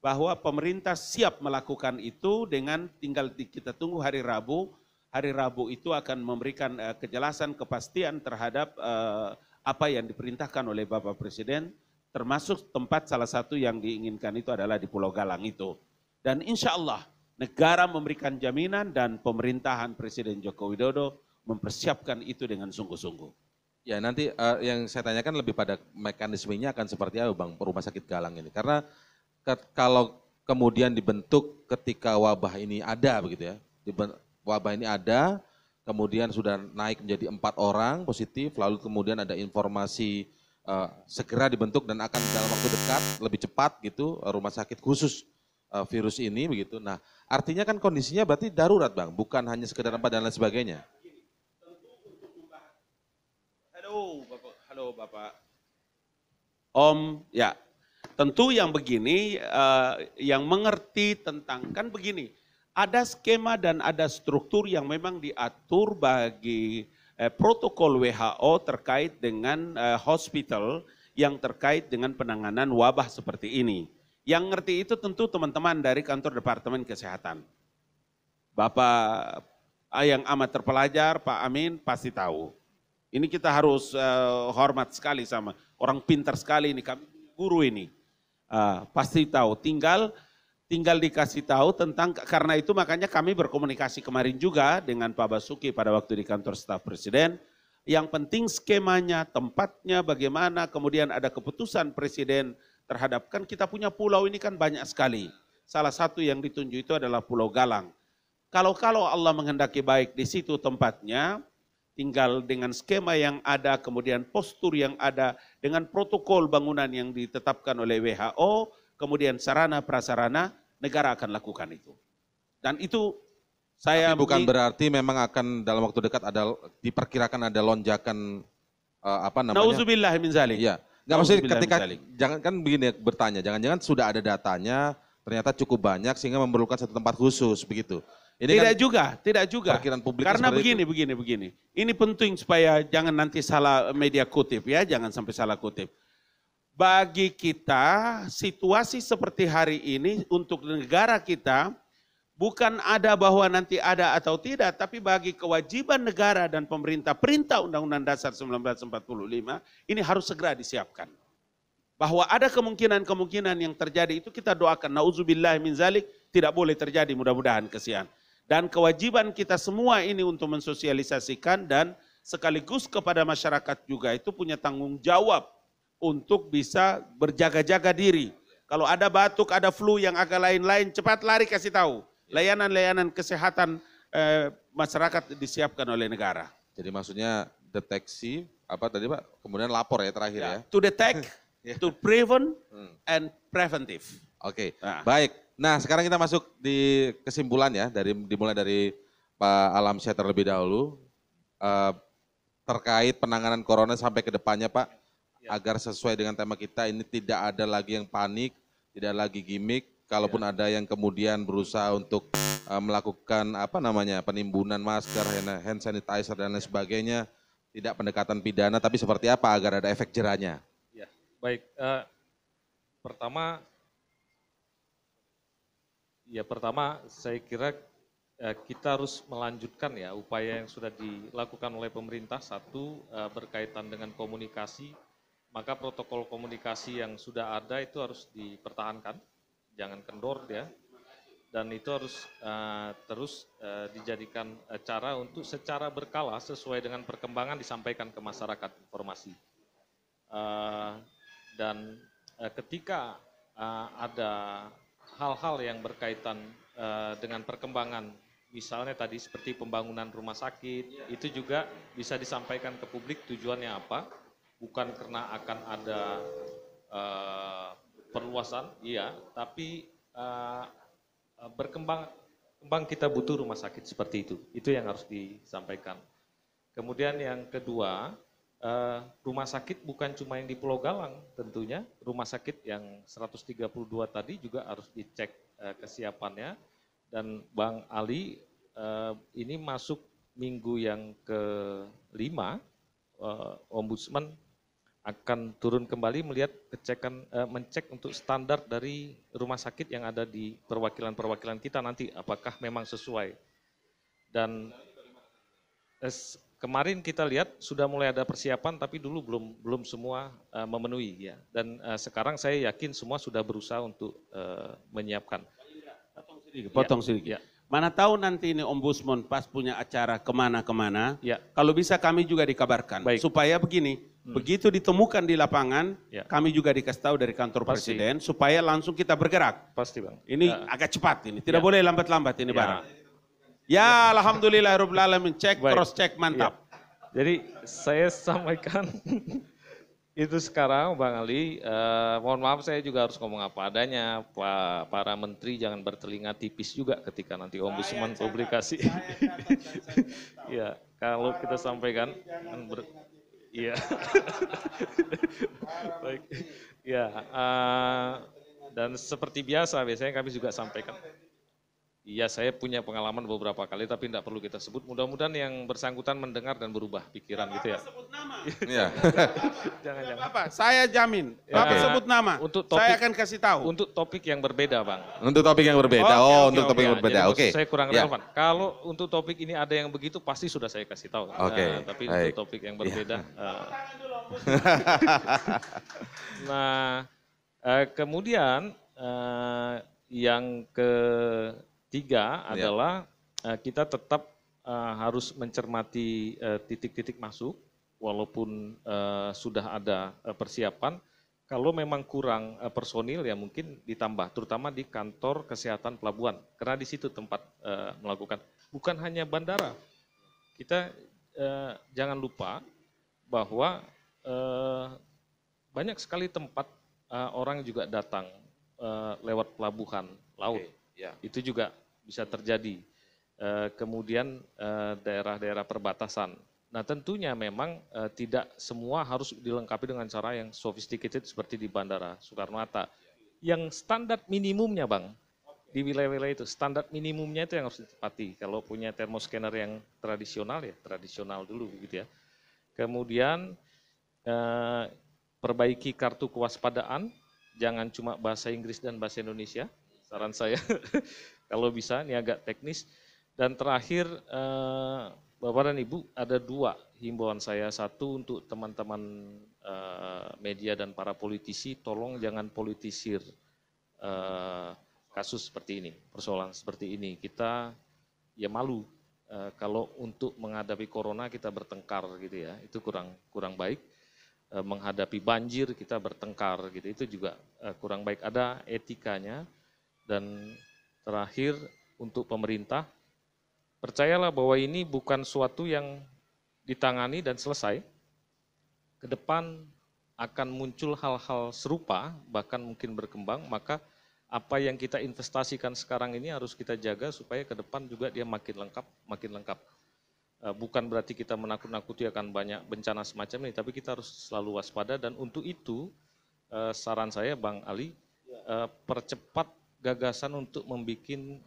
bahwa pemerintah siap melakukan itu dengan tinggal kita tunggu hari Rabu. Hari Rabu itu akan memberikan uh, kejelasan kepastian terhadap uh, apa yang diperintahkan oleh Bapak Presiden, termasuk tempat salah satu yang diinginkan itu adalah di Pulau Galang itu. Dan insya Allah negara memberikan jaminan dan pemerintahan Presiden Joko Widodo mempersiapkan itu dengan sungguh-sungguh. Ya nanti uh, yang saya tanyakan lebih pada mekanismenya akan seperti apa Bang rumah sakit Galang ini. Karena kalau kemudian dibentuk ketika wabah ini ada begitu ya. Wabah ini ada, kemudian sudah naik menjadi empat orang positif, lalu kemudian ada informasi uh, segera dibentuk dan akan dalam waktu dekat lebih cepat gitu eh, rumah sakit khusus uh, virus ini begitu. Nah artinya kan kondisinya berarti darurat bang, bukan hanya sekedar empat dan lain sebagainya. Halo bapak, halo bapak. Om, ya Tentu yang begini, eh, yang mengerti tentang, kan begini, ada skema dan ada struktur yang memang diatur bagi eh, protokol WHO terkait dengan eh, hospital yang terkait dengan penanganan wabah seperti ini. Yang ngerti itu tentu teman-teman dari kantor Departemen Kesehatan. Bapak ah, yang amat terpelajar, Pak Amin pasti tahu. Ini kita harus uh, hormat sekali sama orang pintar sekali ini kami guru ini uh, pasti tahu. Tinggal tinggal dikasih tahu tentang karena itu makanya kami berkomunikasi kemarin juga dengan Pak Basuki pada waktu di kantor staf presiden. Yang penting skemanya, tempatnya, bagaimana, kemudian ada keputusan presiden terhadap kan kita punya pulau ini kan banyak sekali. Salah satu yang ditunjuk itu adalah Pulau Galang. Kalau-kalau Allah menghendaki baik di situ tempatnya, tinggal dengan skema yang ada, kemudian postur yang ada, dengan protokol bangunan yang ditetapkan oleh WHO, kemudian sarana prasarana, negara akan lakukan itu. Dan itu saya Tapi bukan berarti memang akan dalam waktu dekat ada diperkirakan ada lonjakan uh, apa namanya? Nauzubillah min zalik. Iya. Enggak maksudnya ketika jangan kan begini bertanya, jangan-jangan sudah ada datanya, ternyata cukup banyak sehingga memerlukan satu tempat khusus begitu. Ini tidak kan juga, tidak juga. publik Karena begini, itu. begini, begini. Ini penting supaya jangan nanti salah media kutip ya, jangan sampai salah kutip. Bagi kita, situasi seperti hari ini untuk negara kita bukan ada bahwa nanti ada atau tidak, tapi bagi kewajiban negara dan pemerintah perintah Undang-Undang Dasar 1945 ini harus segera disiapkan. Bahwa ada kemungkinan-kemungkinan yang terjadi itu kita doakan. Nauzubillah min zalik, tidak boleh terjadi mudah-mudahan kesian. Dan kewajiban kita semua ini untuk mensosialisasikan dan sekaligus kepada masyarakat juga itu punya tanggung jawab untuk bisa berjaga-jaga diri. Kalau ada batuk, ada flu yang agak lain-lain, cepat lari kasih tahu. Layanan-layanan kesehatan eh, masyarakat disiapkan oleh negara. Jadi maksudnya deteksi apa tadi Pak? Kemudian lapor ya terakhir ya. ya. To detect, ya. to prevent, hmm. and preventive. Oke, okay. nah. baik. Nah, sekarang kita masuk di kesimpulan ya dari dimulai dari Pak Alam Alamsyah terlebih dahulu eh, terkait penanganan corona sampai ke depannya, Pak, ya. agar sesuai dengan tema kita ini tidak ada lagi yang panik, tidak lagi gimmick, kalaupun ya. ada yang kemudian berusaha untuk eh, melakukan apa namanya penimbunan masker, hand sanitizer dan lain ya. sebagainya, tidak pendekatan pidana, tapi seperti apa agar ada efek jerahnya? Ya, baik. Uh, pertama Ya pertama saya kira eh, kita harus melanjutkan ya upaya yang sudah dilakukan oleh pemerintah satu eh, berkaitan dengan komunikasi maka protokol komunikasi yang sudah ada itu harus dipertahankan jangan kendor ya dan itu harus uh, terus uh, dijadikan uh, cara untuk secara berkala sesuai dengan perkembangan disampaikan ke masyarakat informasi uh, dan uh, ketika uh, ada hal-hal yang berkaitan uh, dengan perkembangan misalnya tadi seperti pembangunan rumah sakit ya. itu juga bisa disampaikan ke publik tujuannya apa bukan karena akan ada uh, perluasan iya tapi uh, berkembang kembang kita butuh rumah sakit seperti itu itu yang harus disampaikan kemudian yang kedua Eh, rumah sakit bukan cuma yang di Pulau Galang tentunya, rumah sakit yang 132 tadi juga harus dicek eh, kesiapannya. Dan Bang Ali eh, ini masuk minggu yang ke uh, Ombudsman akan turun kembali melihat kecekan, mencek untuk standar dari rumah sakit yang ada di perwakilan-perwakilan kita nanti, apakah memang sesuai. Dan kemarin kita lihat sudah mulai ada persiapan tapi dulu belum belum semua eh, memenuhi ya dan eh, sekarang saya yakin semua sudah berusaha untuk uh, menyiapkan potong sedikit potong ya. sedikit ya. mana tahu nanti ini ombudsman pas punya acara kemana-kemana ya. kalau bisa kami juga dikabarkan Baik. supaya begini hmm. begitu ditemukan di lapangan ya. kami juga dikasih tahu dari kantor Pasti. presiden supaya langsung kita bergerak Pasti Bang ini ya. agak cepat ini tidak ya. boleh lambat-lambat ini ya. barang Ya, alhamdulillah rabbil alamin. Cek cross check mantap. Ya. Jadi saya sampaikan itu sekarang Bang Ali, eh, mohon maaf saya juga harus ngomong apa adanya. Pa, para menteri jangan bertelinga tipis juga ketika nanti ombudsman publikasi. Iya, kalau kita sampaikan kan Iya. Baik. Iya. dan seperti biasa biasanya kami juga sampaikan. Iya, saya punya pengalaman beberapa kali tapi tidak perlu kita sebut. Mudah-mudahan yang bersangkutan mendengar dan berubah pikiran gitu ya. Sebut nama. Iya. iya. jangan jangan. Bapak, saya jamin. Bapak okay. sebut nama. Untuk topik, saya akan kasih tahu. Untuk topik yang berbeda, Bang. Untuk topik yang berbeda. Oh, okay, oh okay, untuk okay, topik yang berbeda. Oke. Okay. Saya kurang yeah. relevan. Kalau untuk topik ini ada yang begitu pasti sudah saya kasih tahu. Oke. Okay. Uh, tapi Baik. untuk topik yang ya. berbeda. Yeah. Uh, nah, uh, kemudian uh, yang ke Tiga iya. adalah uh, kita tetap eh, harus mencermati eh, titik-titik masuk, walaupun sudah ada persiapan. Kalau memang kurang personil ya mungkin ditambah, terutama di kantor kesehatan pelabuhan, karena di situ tempat melakukan. Bukan hanya bandara, kita uh, jangan lupa bahwa uh, banyak sekali tempat uh, orang juga datang uh, lewat pelabuhan laut. Okay. Ya. Itu juga bisa terjadi. E, kemudian eh, daerah-daerah perbatasan. Nah tentunya memang e, tidak semua harus dilengkapi dengan cara yang sophisticated seperti di Bandara Soekarno-Hatta. Yang standar minimumnya Bang, di wilayah-wilayah itu, standar minimumnya itu yang harus ditepati. Kalau punya termoscanner yang tradisional ya, tradisional dulu begitu ya. Kemudian e, perbaiki kartu kewaspadaan, jangan cuma bahasa Inggris dan bahasa Indonesia, saran saya kalau bisa ini agak teknis dan terakhir eh, Bapak dan Ibu ada dua himbauan saya satu untuk teman-teman eh, media dan para politisi tolong jangan politisir eh, kasus seperti ini persoalan seperti ini kita ya malu eh, kalau untuk menghadapi corona kita bertengkar gitu ya itu kurang kurang baik eh, menghadapi banjir kita bertengkar gitu itu juga eh, kurang baik ada etikanya dan terakhir untuk pemerintah, percayalah bahwa ini bukan suatu yang ditangani dan selesai. Ke depan akan muncul hal-hal serupa, bahkan mungkin berkembang, maka apa yang kita investasikan sekarang ini harus kita jaga supaya ke depan juga dia makin lengkap, makin lengkap. Eh, bukan berarti kita menakut-nakuti akan banyak bencana semacam ini, tapi kita harus selalu waspada dan untuk itu eh, saran saya Bang Ali, ya. eh, percepat gagasan untuk membuat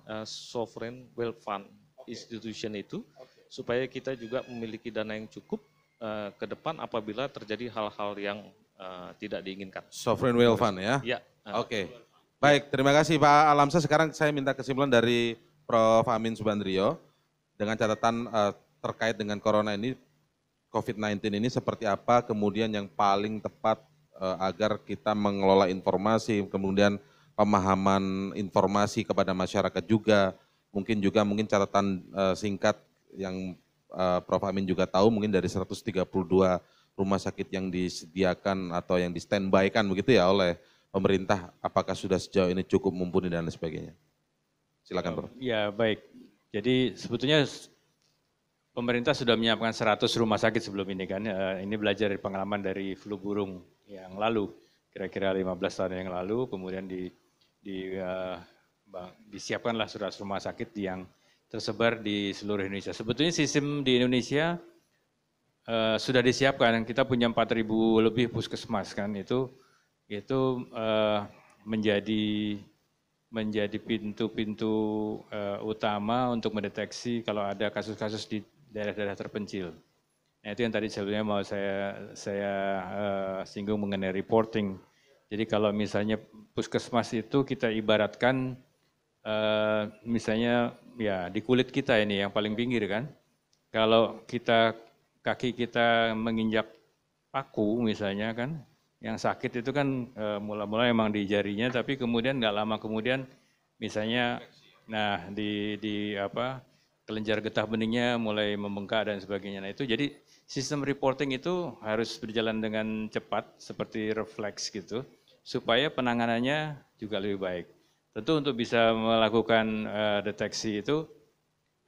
uh, eh, sovereign wealth fund okay. institution itu okay. supaya kita juga memiliki dana yang cukup uh, ke depan apabila terjadi hal-hal yang uh, tidak diinginkan. Sovereign wealth fund ya? Ya. Oke. Okay. Baik, terima kasih Pak Alamsa. Sekarang saya minta kesimpulan dari Prof. Amin Subandrio dengan catatan uh, terkait dengan corona ini, COVID-19 ini seperti apa, kemudian yang paling tepat uh, agar kita mengelola informasi, kemudian pemahaman informasi kepada masyarakat juga. Mungkin juga mungkin catatan uh, singkat yang uh, Prof Amin juga tahu mungkin dari 132 rumah sakit yang disediakan atau yang di standby kan begitu ya oleh pemerintah apakah sudah sejauh ini cukup mumpuni dan sebagainya. Silakan Prof. Ya, baik. Jadi sebetulnya pemerintah sudah menyiapkan 100 rumah sakit sebelum ini kan. Eh, ini belajar dari pengalaman dari flu burung yang lalu, kira-kira 15 tahun yang lalu, kemudian di di uh, disiapkanlah surat rumah sakit yang tersebar di seluruh Indonesia. Sebetulnya sistem di Indonesia uh, sudah disiapkan. Kita punya 4.000 lebih puskesmas kan itu itu uh, menjadi menjadi pintu-pintu uh, utama untuk mendeteksi kalau ada kasus-kasus di daerah-daerah terpencil. Nah itu yang tadi sebelumnya mau saya saya uh, singgung mengenai reporting jadi kalau misalnya puskesmas itu kita ibaratkan eh, misalnya ya di kulit kita ini yang paling pinggir kan. Kalau kita kaki kita menginjak paku misalnya kan, yang sakit itu kan eh, mula-mula emang di jarinya tapi kemudian nggak lama kemudian misalnya nah di di apa kelenjar getah beningnya mulai membengkak dan sebagainya. Nah itu jadi sistem reporting itu harus berjalan dengan cepat seperti refleks gitu supaya penanganannya juga lebih baik. Tentu untuk bisa melakukan uh, deteksi itu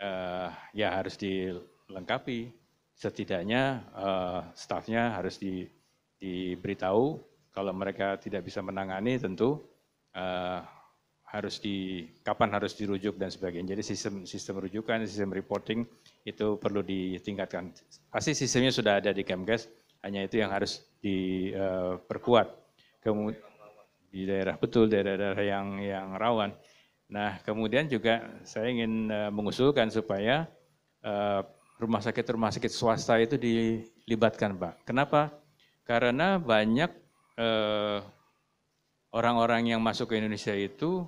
uh, ya harus dilengkapi. Setidaknya uh, eh, stafnya harus di, diberitahu kalau mereka tidak bisa menangani tentu uh, harus di kapan harus dirujuk dan sebagainya. Jadi sistem sistem rujukan, sistem reporting itu perlu ditingkatkan. Pasti sistemnya sudah ada di Kemkes, hanya itu yang harus diperkuat. Uh, di daerah betul daerah-daerah yang yang rawan. Nah, kemudian juga saya ingin eh, mengusulkan supaya eh, rumah sakit rumah sakit swasta itu dilibatkan, Pak. Kenapa? Karena banyak eh, orang-orang yang masuk ke Indonesia itu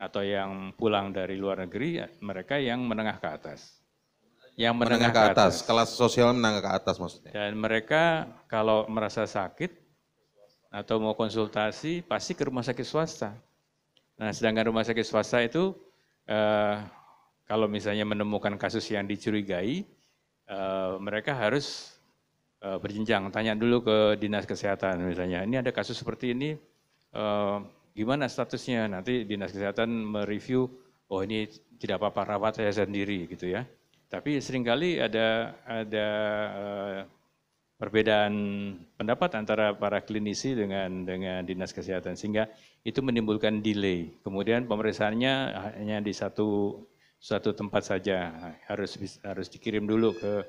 atau yang pulang dari luar negeri mereka yang menengah ke atas. Yang menengah, menengah ke, atas, ke atas, kelas sosial menengah ke atas maksudnya. Dan mereka kalau merasa sakit atau mau konsultasi pasti ke rumah sakit swasta. Nah, sedangkan rumah sakit swasta itu eh, kalau misalnya menemukan kasus yang dicurigai, eh, mereka harus eh, berjenjang, tanya dulu ke dinas kesehatan misalnya. Ini ada kasus seperti ini, eh, gimana statusnya? Nanti dinas kesehatan mereview, oh ini tidak apa-apa rawat saya sendiri gitu ya. Tapi seringkali ada ada eh, perbedaan pendapat antara para klinisi dengan dengan dinas kesehatan sehingga itu menimbulkan delay. Kemudian pemeriksaannya hanya di satu suatu tempat saja harus harus dikirim dulu ke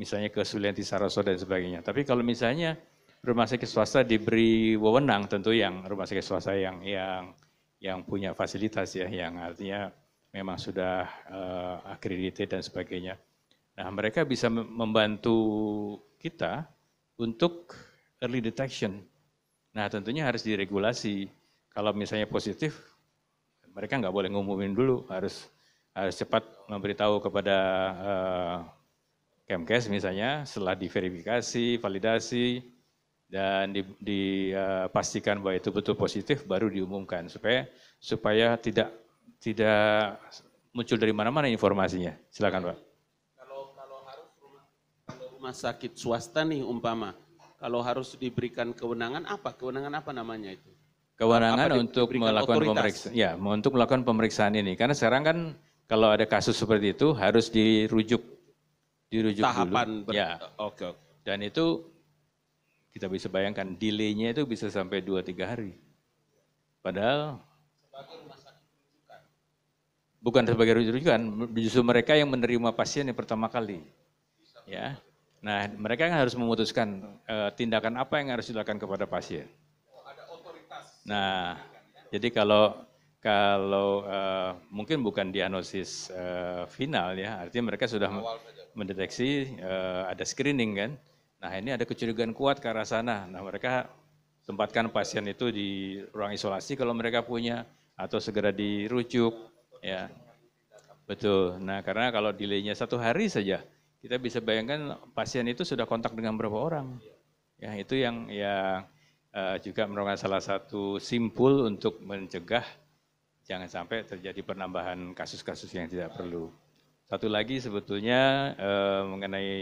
misalnya ke Sulianti Saroso dan sebagainya. Tapi kalau misalnya rumah sakit swasta diberi wewenang tentu yang rumah sakit swasta yang yang yang punya fasilitas ya yang artinya memang sudah uh, akredited dan sebagainya. Nah, mereka bisa membantu kita untuk early detection. Nah tentunya harus diregulasi. Kalau misalnya positif, mereka nggak boleh ngumumin dulu, harus harus cepat memberitahu kepada uh, Kemkes misalnya setelah diverifikasi, validasi, dan dipastikan eh, bahwa itu betul positif baru diumumkan supaya supaya tidak tidak muncul dari mana-mana informasinya. Silakan Pak rumah sakit swasta nih umpama, kalau harus diberikan kewenangan apa? Kewenangan apa namanya itu? Kewenangan untuk melakukan otoritas? pemeriksaan. Ya, untuk melakukan pemeriksaan ini. Karena sekarang kan kalau ada kasus seperti itu harus dirujuk dirujuk tahapan dulu. Ber- ya. Oke. Okay. Dan itu kita bisa bayangkan delay-nya itu bisa sampai 2 3 hari. Padahal bukan sebagai rujukan, justru mereka yang menerima pasien yang pertama kali. Ya. Nah, mereka yang harus memutuskan uh, tindakan apa yang harus dilakukan kepada pasien. Nah, jadi kalau kalau uh, mungkin bukan diagnosis uh, final ya, artinya mereka sudah mendeteksi uh, ada screening kan. Nah ini ada kecurigaan kuat ke arah sana. Nah mereka tempatkan pasien itu di ruang isolasi kalau mereka punya atau segera dirujuk ya. Betul. Nah karena kalau delay-nya satu hari saja kita bisa bayangkan pasien itu sudah kontak dengan berapa orang. Ya, itu yang ya eh, juga merupakan salah satu simpul untuk mencegah jangan sampai terjadi penambahan kasus-kasus yang tidak perlu. Satu lagi sebetulnya eh, mengenai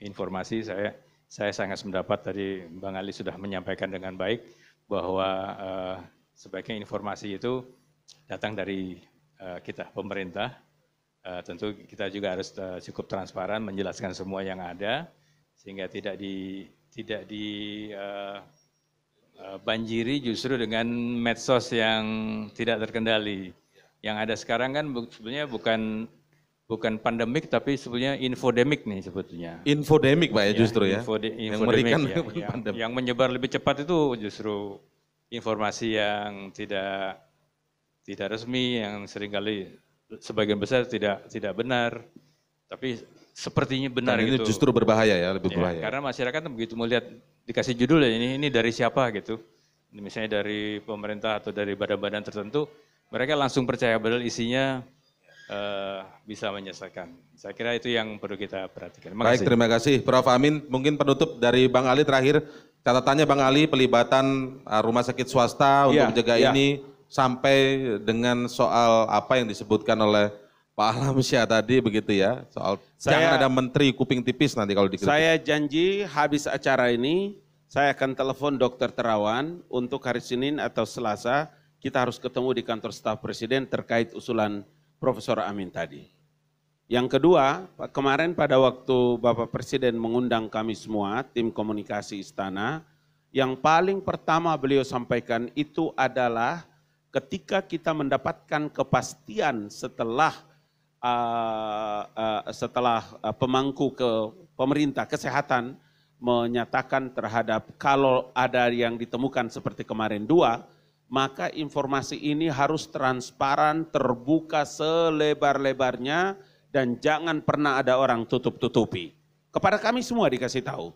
informasi saya saya sangat mendapat tadi Bang Ali sudah menyampaikan dengan baik bahwa eh, sebaiknya informasi itu datang dari kita pemerintah Eh, tentu kita juga harus eh, cukup transparan menjelaskan semua yang ada sehingga tidak di tidak di eh, banjiri justru dengan medsos yang tidak terkendali. Yang ada sekarang kan sebetulnya bukan bukan pandemik tapi sebetulnya infodemik nih sebetulnya. Infodemik Pak ya, ya justru ya. infodemik ya, yang ya, yang, yang menyebar lebih cepat itu justru informasi yang tidak tidak resmi yang seringkali sebagian besar tidak tidak benar, tapi sepertinya benar Dan gitu. Itu justru berbahaya ya, lebih ya, berbahaya. Karena masyarakat begitu melihat dikasih judul ya ini ini dari siapa gitu, misalnya dari pemerintah atau dari badan-badan tertentu, mereka langsung percaya padahal isinya uh, bisa menyesatkan. Saya kira itu yang perlu kita perhatikan. Terima Baik, terima kasih Prof. Amin. Mungkin penutup dari Bang Ali terakhir, catatannya Bang Ali pelibatan eh, rumah sakit swasta iya, untuk ya, menjaga ya. ini sampai dengan soal apa yang disebutkan oleh Pak Alamsyah tadi begitu ya soal saya, jangan ada menteri kuping tipis nanti kalau dikritik. Saya janji habis acara ini saya akan telepon Dokter Terawan untuk hari Senin atau Selasa kita harus ketemu di kantor staf presiden terkait usulan Profesor Amin tadi. Yang kedua, kemarin pada waktu Bapak Presiden mengundang kami semua, tim komunikasi istana, yang paling pertama beliau sampaikan itu adalah ketika kita mendapatkan kepastian setelah uh, uh, setelah uh, pemangku ke pemerintah kesehatan menyatakan terhadap kalau ada yang ditemukan seperti kemarin dua, maka informasi ini harus transparan, terbuka selebar-lebarnya dan jangan pernah ada orang tutup-tutupi. Kepada kami semua dikasih tahu.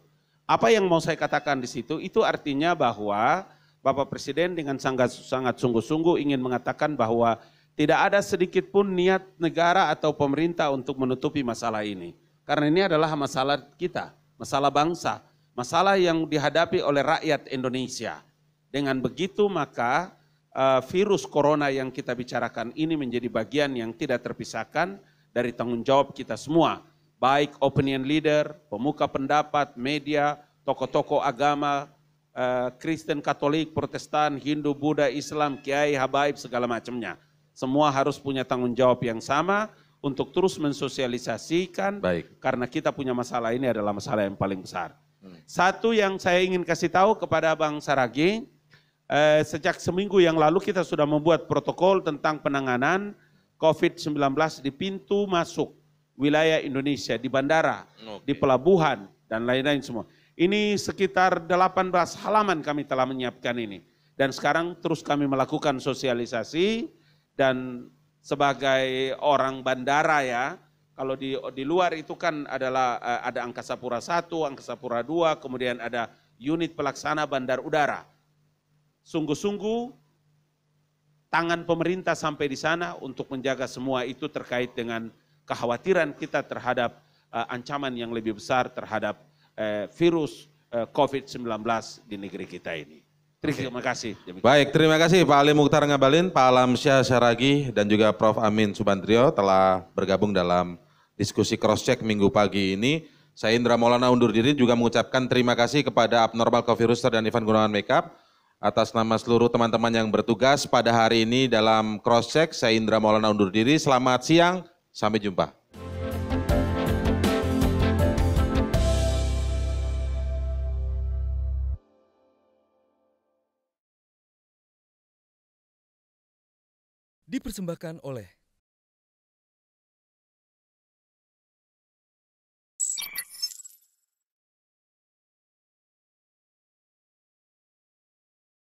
Apa yang mau saya katakan di situ itu artinya bahwa Bapak Presiden dengan sangat sangat sungguh-sungguh ingin mengatakan bahwa tidak ada sedikit pun niat negara atau pemerintah untuk menutupi masalah ini. Karena ini adalah masalah kita, masalah bangsa, masalah yang dihadapi oleh rakyat Indonesia. Dengan begitu maka eh, virus corona yang kita bicarakan ini menjadi bagian yang tidak terpisahkan dari tanggung jawab kita semua, baik opinion leader, pemuka pendapat, media, tokoh-tokoh agama, Eh, Kristen, Katolik, Protestan, Hindu, Buddha, Islam, Kiai, Habaib, segala macamnya. Semua harus punya tanggung jawab yang sama untuk terus mensosialisasikan Baik. karena kita punya masalah ini adalah masalah yang paling besar. Hmm. Satu yang saya ingin kasih tahu kepada Bang Saragi, eh, sejak seminggu yang lalu kita sudah membuat protokol tentang penanganan COVID-19 di pintu masuk wilayah Indonesia, di bandara, okay. di pelabuhan, dan lain-lain semua ini sekitar 18 halaman kami telah menyiapkan ini. Dan sekarang terus kami melakukan sosialisasi dan sebagai orang bandara ya, kalau di di luar itu kan adalah eh, ada Angkasa Pura 1, Angkasa Pura 2, kemudian ada unit pelaksana bandar udara. Sungguh-sungguh tangan pemerintah sampai di sana untuk menjaga semua itu terkait dengan kekhawatiran kita terhadap eh, ancaman yang lebih besar terhadap eh, virus eh, COVID-19 di negeri kita ini. Terima kasih. Demikian. Baik, terima kasih Pak Ali Mukhtar Ngabalin, Pak Alamsyah Syaragi, dan juga Prof. Amin Subandrio telah bergabung dalam diskusi cross-check minggu pagi ini. Saya Indra Maulana undur diri juga mengucapkan terima kasih kepada Abnormal Coffee Rooster dan Ivan Gunawan Makeup atas nama seluruh teman-teman yang bertugas pada hari ini dalam cross-check. Saya Indra Maulana undur diri, selamat siang, sampai jumpa. Dipersembahkan oleh